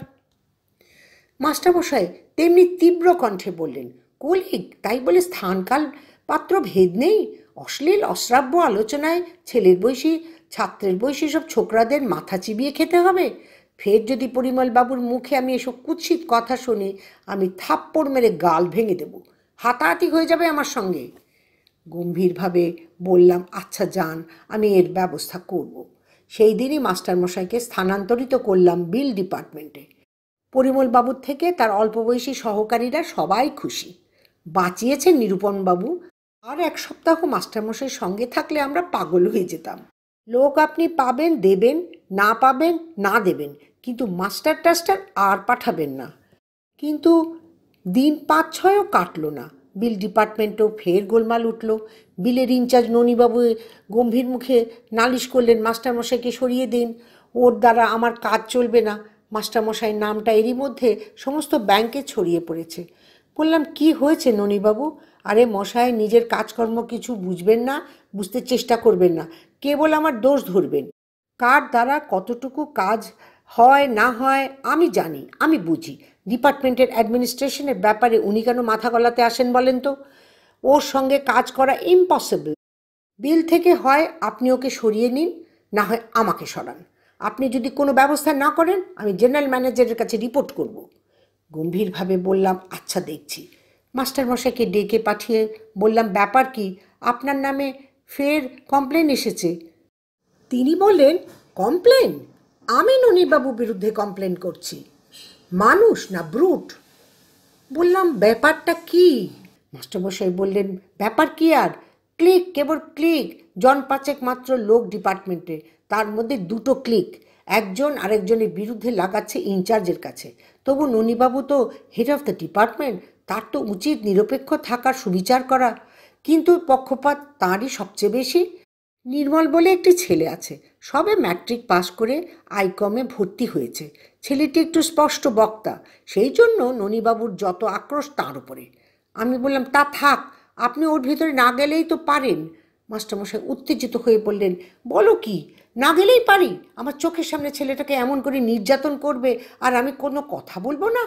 মাস্টারমশাই তেমনি তীব্র কণ্ঠে বললেন কলিক তাই বলে স্থানকাল পাত্র ভেদ নেই অশ্লীল অশ্রাব্য আলোচনায় ছেলের বয়সী ছাত্রের বয়সী সব ছোকরাদের মাথা চিবিয়ে খেতে হবে ফের যদি পরিমলবাবুর মুখে আমি এসব কুৎসিত কথা শুনি আমি থাপ্পড় মেরে গাল ভেঙে দেব হাতাহাতি হয়ে যাবে আমার সঙ্গে গম্ভীরভাবে বললাম আচ্ছা যান আমি এর ব্যবস্থা করব। সেই দিনই মাস্টারমশাইকে স্থানান্তরিত করলাম বিল ডিপার্টমেন্টে পরিমলবাবুর থেকে তার অল্প বয়সী সহকারীরা সবাই খুশি বাঁচিয়েছেন নিরূপণবাবু আর এক সপ্তাহ মাস্টারমশাইয়ের সঙ্গে থাকলে আমরা পাগল হয়ে যেতাম লোক আপনি পাবেন দেবেন না পাবেন না দেবেন কিন্তু মাস্টার টাস্টার আর পাঠাবেন না কিন্তু দিন পাঁচ ছয়ও কাটলো না বিল ডিপার্টমেন্টেও ফের গোলমাল উঠল বিলের ইনচার্জ ননীবাবু গম্ভীর মুখে নালিশ করলেন মাস্টারমশাইকে সরিয়ে দিন ওর দ্বারা আমার কাজ চলবে না মাস্টারমশাইয়ের নামটা এরই মধ্যে সমস্ত ব্যাংকে ছড়িয়ে পড়েছে বললাম কি হয়েছে ননীবাবু আরে মশাই নিজের কাজকর্ম কিছু বুঝবেন না বুঝতে চেষ্টা করবেন না কেবল আমার দোষ ধরবেন কার দ্বারা কতটুকু কাজ হয় না হয় আমি জানি আমি বুঝি ডিপার্টমেন্টের অ্যাডমিনিস্ট্রেশনের ব্যাপারে উনি কেন মাথা গলাতে আসেন বলেন তো ওর সঙ্গে কাজ করা ইম্পসিবল বিল থেকে হয় আপনি ওকে সরিয়ে নিন না হয় আমাকে সরান আপনি যদি কোনো ব্যবস্থা না করেন আমি জেনারেল ম্যানেজারের কাছে রিপোর্ট করব গম্ভীরভাবে বললাম আচ্ছা দেখছি মাস্টারমশাইকে ডেকে পাঠিয়ে বললাম ব্যাপার কি আপনার নামে ফের কমপ্লেন এসেছে তিনি বললেন কমপ্লেন আমি ননীবাবুর বিরুদ্ধে কমপ্লেন করছি মানুষ না ব্রুট বললাম ব্যাপারটা কি মাস্টারমশাই বললেন ব্যাপার কি আর ক্লিক কেবল ক্লিক জন পাচেক মাত্র লোক ডিপার্টমেন্টে তার মধ্যে দুটো ক্লিক একজন আরেকজনের বিরুদ্ধে লাগাচ্ছে ইনচার্জের কাছে তবু ননীবাবু তো হেড অফ দ্য ডিপার্টমেন্ট তার তো উচিত নিরপেক্ষ থাকার সুবিচার করা কিন্তু পক্ষপাত তাঁরই সবচেয়ে বেশি নির্মল বলে একটি ছেলে আছে সবে ম্যাট্রিক পাস করে আইকমে ভর্তি হয়েছে ছেলেটি একটু স্পষ্ট বক্তা সেই জন্য ননীবাবুর যত আক্রোশ তার উপরে আমি বললাম তা থাক আপনি ওর ভিতরে না গেলেই তো পারেন মাস্টারমশাই উত্তেজিত হয়ে বললেন বলো কি না গেলেই পারি আমার চোখের সামনে ছেলেটাকে এমন করে নির্যাতন করবে আর আমি কোনো কথা বলবো না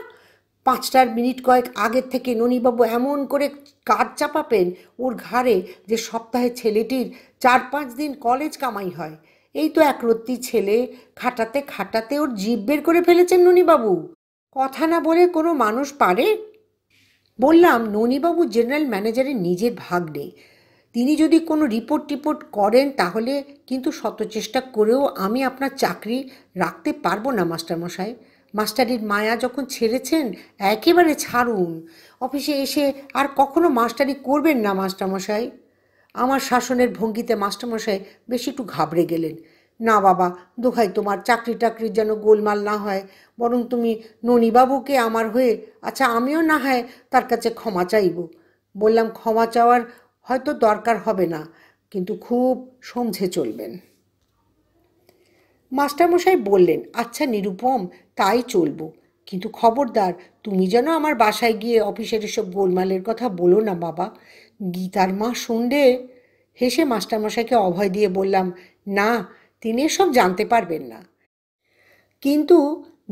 পাঁচটার মিনিট কয়েক আগের থেকে ননীবাবু এমন করে কাজ চাপাবেন ওর ঘাড়ে যে সপ্তাহে ছেলেটির চার পাঁচ দিন কলেজ কামাই হয় এই তো একরত্তি ছেলে খাটাতে খাটাতে ওর জীব বের করে ফেলেছেন ননীবাবু কথা না বলে কোনো মানুষ পারে বললাম ননীবাবু জেনারেল ম্যানেজারের নিজের ভাগ নেই তিনি যদি কোনো রিপোর্ট টিপোর্ট করেন তাহলে কিন্তু শত চেষ্টা করেও আমি আপনার চাকরি রাখতে পারবো না মাস্টারমশাই মাস্টারির মায়া যখন ছেড়েছেন একেবারে ছাড়ুন অফিসে এসে আর কখনো মাস্টারি করবেন না মাস্টারমশাই আমার শাসনের ভঙ্গিতে মাস্টারমশাই বেশি একটু ঘাবড়ে গেলেন না বাবা দোহাই তোমার চাকরি টাকরির যেন গোলমাল না হয় বরং তুমি ননীবাবুকে আমার হয়ে আচ্ছা আমিও না হয় তার কাছে ক্ষমা চাইব বললাম ক্ষমা চাওয়ার হয়তো দরকার হবে না কিন্তু খুব সমঝে চলবেন মাস্টারমশাই বললেন আচ্ছা নিরুপম তাই চলবো কিন্তু খবরদার তুমি যেন আমার বাসায় গিয়ে অফিসের এসব গোলমালের কথা বলো না বাবা গীতার মা শুনলে হেসে মাস্টারমশাইকে অভয় দিয়ে বললাম না তিনি এসব জানতে পারবেন না কিন্তু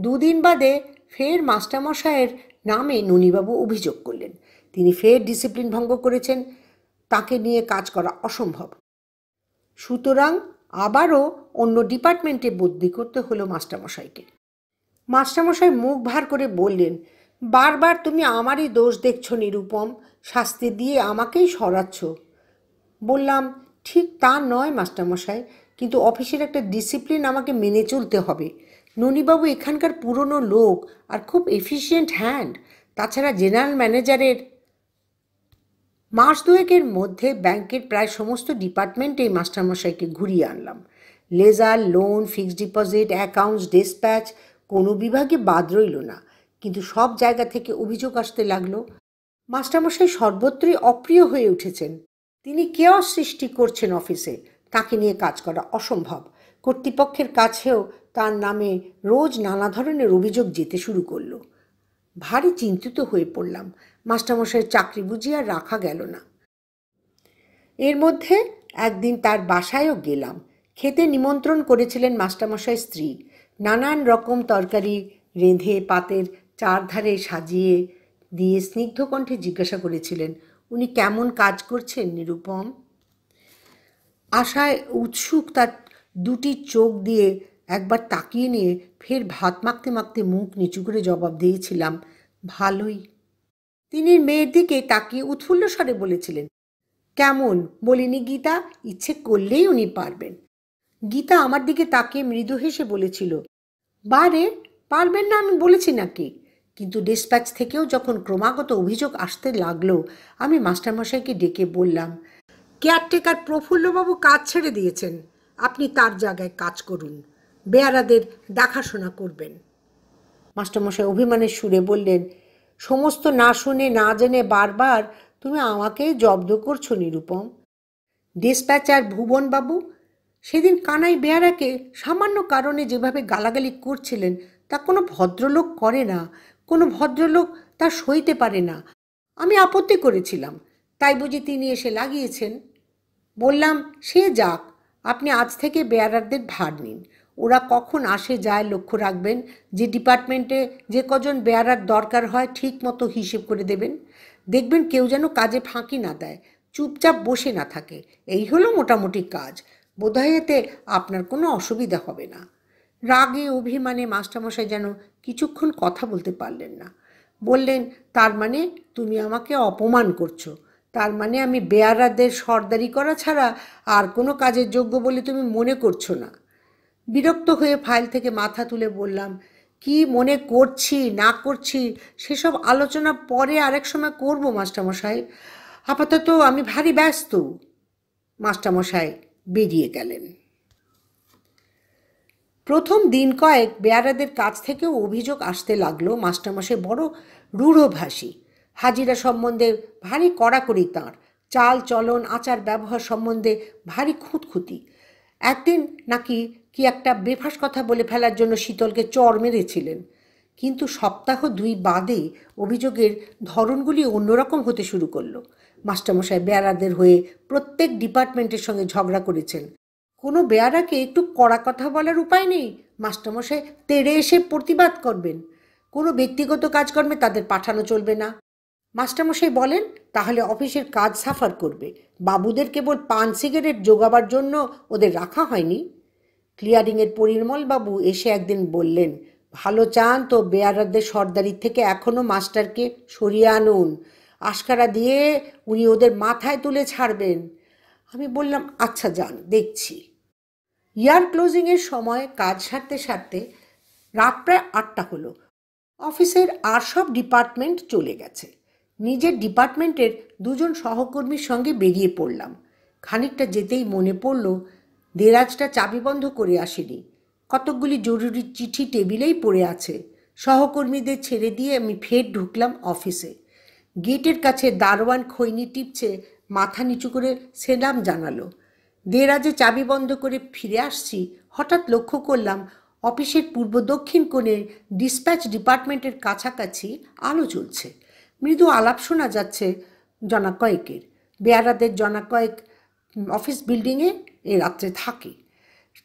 দুদিন বাদে ফের মাস্টারমশাইয়ের নামে ননীবাবু অভিযোগ করলেন তিনি ফের ডিসিপ্লিন ভঙ্গ করেছেন তাকে নিয়ে কাজ করা অসম্ভব সুতরাং আবারও অন্য ডিপার্টমেন্টে বদলি করতে হলো মাস্টারমশাইকে মাস্টারমশাই মুখ ভার করে বললেন বারবার তুমি আমারই দোষ দেখছ নিরুপম শাস্তি দিয়ে আমাকেই সরাচ্ছ বললাম ঠিক তা নয় মাস্টারমশাই কিন্তু অফিসের একটা ডিসিপ্লিন আমাকে মেনে চলতে হবে ননীবাবু এখানকার পুরনো লোক আর খুব এফিসিয়েন্ট হ্যান্ড তাছাড়া জেনারেল ম্যানেজারের মাস দুয়েকের মধ্যে ব্যাংকের প্রায় সমস্ত ডিপার্টমেন্টেই মাস্টারমশাইকে ঘুরিয়ে আনলাম ledger loan fixed deposit accounts dispatch কোনো বিভাগে বাদ রইল না কিন্তু সব জায়গা থেকে অভিযোগ আসতে লাগলো মাস্টারমশাই সর্বত্রই অপ্রিয় হয়ে উঠেছেন তিনি কেউ সৃষ্টি করছেন অফিসে তাকে নিয়ে কাজ করা অসম্ভব কর্তৃপক্ষের কাছেও তার নামে রোজ নানা ধরনের অভিযোগ যেতে শুরু করলো ভারী চিন্তিত হয়ে পড়লাম মাস্টারমশাইয়ের চাকরি বুঝি আর রাখা গেল না এর মধ্যে একদিন তার বাসায়ও গেলাম খেতে নিমন্ত্রণ করেছিলেন মাস্টারমশাই স্ত্রী নানান রকম তরকারি রেঁধে পাতের চারধারে সাজিয়ে দিয়ে স্নিগ্ধ কণ্ঠে জিজ্ঞাসা করেছিলেন উনি কেমন কাজ করছেন নিরুপম আশায় উৎসুক তার দুটি চোখ দিয়ে একবার তাকিয়ে নিয়ে ফের ভাত মাখতে মাখতে মুখ নিচু করে জবাব দিয়েছিলাম ভালোই তিনি মেয়ের দিকে তাকিয়ে উৎফুল্ল স্বরে বলেছিলেন কেমন বলিনি গীতা ইচ্ছে করলেই উনি পারবেন গীতা আমার দিকে তাকিয়ে মৃদু হেসে বলেছিল বারে পারবেন না আমি বলেছি নাকি কিন্তু ডিসপ্যাচ থেকেও যখন ক্রমাগত অভিযোগ আসতে লাগলো আমি মাস্টারমশাইকে ডেকে বললাম কেয়ারটেকার প্রফুল্লবাবু কাজ ছেড়ে দিয়েছেন আপনি তার জায়গায় কাজ করুন বেয়ারাদের দেখাশোনা করবেন মাস্টারমশাই অভিমানের সুরে বললেন সমস্ত না শুনে না জেনে বারবার তুমি আমাকে জব্দ করছো নিরুপম ডিসপ্যাচার ভুবনবাবু সেদিন কানাই বেয়ারাকে সামান্য কারণে যেভাবে গালাগালি করছিলেন তা কোনো ভদ্রলোক করে না কোনো ভদ্রলোক তা সইতে পারে না আমি আপত্তি করেছিলাম তাই বুঝি তিনি এসে লাগিয়েছেন বললাম সে যাক আপনি আজ থেকে বেয়ারারদের ভার নিন ওরা কখন আসে যায় লক্ষ্য রাখবেন যে ডিপার্টমেন্টে যে কজন বেয়ারার দরকার হয় ঠিক মতো হিসেব করে দেবেন দেখবেন কেউ যেন কাজে ফাঁকি না দেয় চুপচাপ বসে না থাকে এই হলো মোটামুটি কাজ বোধহয় এতে আপনার কোনো অসুবিধা হবে না রাগে অভিমানে মাস্টারমশাই যেন কিছুক্ষণ কথা বলতে পারলেন না বললেন তার মানে তুমি আমাকে অপমান করছো তার মানে আমি বেয়ারাদের সর্দারি করা ছাড়া আর কোনো কাজের যোগ্য বলে তুমি মনে করছো না বিরক্ত হয়ে ফাইল থেকে মাথা তুলে বললাম কি মনে করছি না করছি সেসব আলোচনা পরে আরেক সময় করবো মাস্টারমশাই আপাতত আমি ভারী ব্যস্ত মাস্টারমশাই বেরিয়ে গেলেন প্রথম দিন কয়েক বেয়ারাদের কাছ থেকেও অভিযোগ আসতে লাগলো মাস্টারমশাই বড় রূঢ়ভাষী হাজিরা সম্বন্ধে ভারী কড়াকড়ি তাঁর চাল চলন আচার ব্যবহার সম্বন্ধে ভারী খুঁতখুঁতি একদিন নাকি কি একটা বেফাস কথা বলে ফেলার জন্য শীতলকে চর মেরেছিলেন কিন্তু সপ্তাহ দুই বাদে অভিযোগের ধরনগুলি অন্যরকম হতে শুরু করলো মাস্টারমশাই বেয়ারাদের হয়ে প্রত্যেক ডিপার্টমেন্টের সঙ্গে ঝগড়া করেছেন কোনো বেয়ারাকে একটু কড়া কথা বলার উপায় নেই মাস্টারমশাই তেড়ে এসে প্রতিবাদ করবেন কোনো ব্যক্তিগত কাজকর্মে তাদের পাঠানো চলবে না মাস্টারমশাই বলেন তাহলে অফিসের কাজ সাফার করবে বাবুদের কেবল পান সিগারেট জোগাবার জন্য ওদের রাখা হয়নি ক্লিয়ারিংয়ের পরিমলবাবু এসে একদিন বললেন ভালো চান তো বেয়ারাদের সর্দারির থেকে এখনও মাস্টারকে সরিয়ে আনুন আশকারা দিয়ে উনি ওদের মাথায় তুলে ছাড়বেন আমি বললাম আচ্ছা যান দেখছি ইয়ার ক্লোজিংয়ের সময় কাজ সারতে সারতে রাত প্রায় আটটা হলো অফিসের আর সব ডিপার্টমেন্ট চলে গেছে নিজের ডিপার্টমেন্টের দুজন সহকর্মীর সঙ্গে বেরিয়ে পড়লাম খানিকটা যেতেই মনে পড়ল দেরাজটা চাবি বন্ধ করে আসেনি কতকগুলি জরুরি চিঠি টেবিলেই পড়ে আছে সহকর্মীদের ছেড়ে দিয়ে আমি ফের ঢুকলাম অফিসে গেটের কাছে দারোয়ান খৈনি টিপছে মাথা নিচু করে সেলাম জানালো দেরাজে চাবি বন্ধ করে ফিরে আসছি হঠাৎ লক্ষ্য করলাম অফিসের পূর্ব দক্ষিণ কোণের ডিসপ্যাচ ডিপার্টমেন্টের কাছাকাছি আলো চলছে মৃদু আলাপ শোনা যাচ্ছে জনা কয়েকের বেয়ারাদের জনা কয়েক অফিস বিল্ডিংয়ে এই রাত্রে থাকে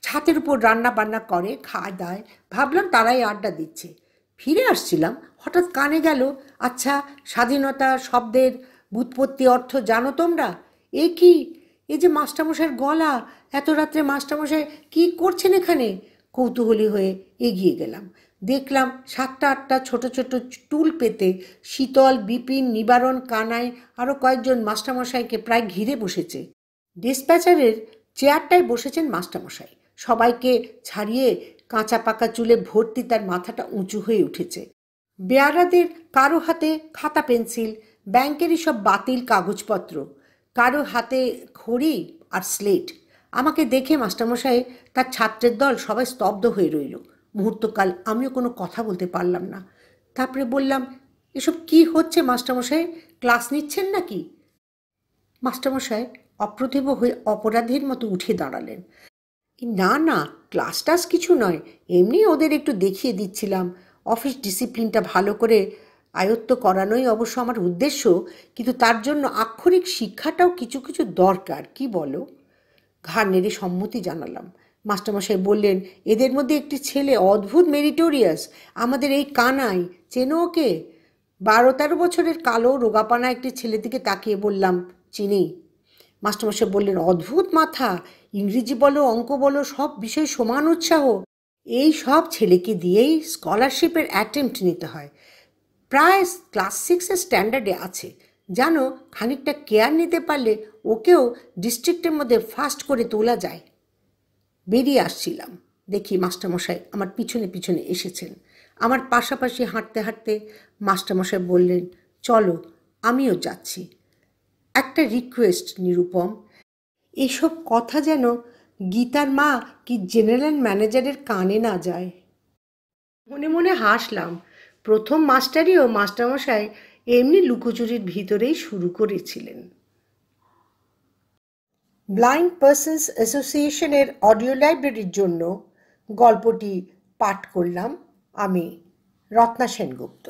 ছাতের উপর রান্না বান্না করে খাওয়া দায় ভাবলাম তারাই আড্ডা দিচ্ছে ফিরে আসছিলাম হঠাৎ কানে গেল আচ্ছা স্বাধীনতা শব্দের বুৎপত্তি অর্থ জানো তোমরা এ কি এ যে মাস্টারমশাইয়ের গলা এত রাত্রে মাস্টারমশাই কি করছেন এখানে কৌতূহলী হয়ে এগিয়ে গেলাম দেখলাম সাতটা আটটা ছোট ছোট টুল পেতে শীতল বিপিন নিবারণ কানাই আরও কয়েকজন মাস্টারমশাইকে প্রায় ঘিরে বসেছে ডিসপ্যাচারের চেয়ারটায় বসেছেন মাস্টারমশাই সবাইকে ছাড়িয়ে কাঁচা পাকা চুলে ভর্তি তার মাথাটা উঁচু হয়ে উঠেছে বেয়ারাদের কারো হাতে খাতা পেন্সিল ব্যাংকেরই সব বাতিল কাগজপত্র কারো হাতে খড়ি আর স্লেট আমাকে দেখে মাস্টারমশাই তার ছাত্রের দল সবাই স্তব্ধ হয়ে রইল মুহূর্তকাল আমিও কোনো কথা বলতে পারলাম না তারপরে বললাম এসব কি হচ্ছে মাস্টারমশাই ক্লাস নিচ্ছেন নাকি মাস্টারমশাই অপ্রতিভ হয়ে অপরাধীর মতো উঠে দাঁড়ালেন না না ক্লাস টাস কিছু নয় এমনি ওদের একটু দেখিয়ে দিচ্ছিলাম অফিস ডিসিপ্লিনটা ভালো করে আয়ত্ত করানোই অবশ্য আমার উদ্দেশ্য কিন্তু তার জন্য আক্ষরিক শিক্ষাটাও কিছু কিছু দরকার কি বলো ঘাড় নেড়ে সম্মতি জানালাম মাস্টারমশাই বললেন এদের মধ্যে একটি ছেলে অদ্ভুত মেরিটোরিয়াস আমাদের এই কানাই চেনো ওকে বারো তেরো বছরের কালো রোগাপানা একটি ছেলের দিকে তাকিয়ে বললাম চিনি মাস্টারমশাই বললেন অদ্ভুত মাথা ইংরেজি বলো অঙ্ক বলো সব বিষয়ে সমান উৎসাহ এই সব ছেলেকে দিয়েই স্কলারশিপের অ্যাটেম্প্ট নিতে হয় প্রায় ক্লাস সিক্সের স্ট্যান্ডার্ডে আছে জানো খানিকটা কেয়ার নিতে পারলে ওকেও ডিস্ট্রিক্টের মধ্যে ফার্স্ট করে তোলা যায় বেরিয়ে আসছিলাম দেখি মাস্টারমশাই আমার পিছনে পিছনে এসেছেন আমার পাশাপাশি হাঁটতে হাঁটতে মাস্টারমশাই বললেন চলো আমিও যাচ্ছি একটা রিকোয়েস্ট নিরুপম এসব কথা যেন গীতার মা কি জেনারেল ম্যানেজারের কানে না যায় মনে মনে হাসলাম প্রথম মাস্টারই ও মাস্টারমশাই এমনি লুকোচুরির ভিতরেই শুরু করেছিলেন ব্লাইন্ড পার্সন্স অ্যাসোসিয়েশনের অডিও লাইব্রেরির জন্য গল্পটি পাঠ করলাম আমি রত্না সেনগুপ্ত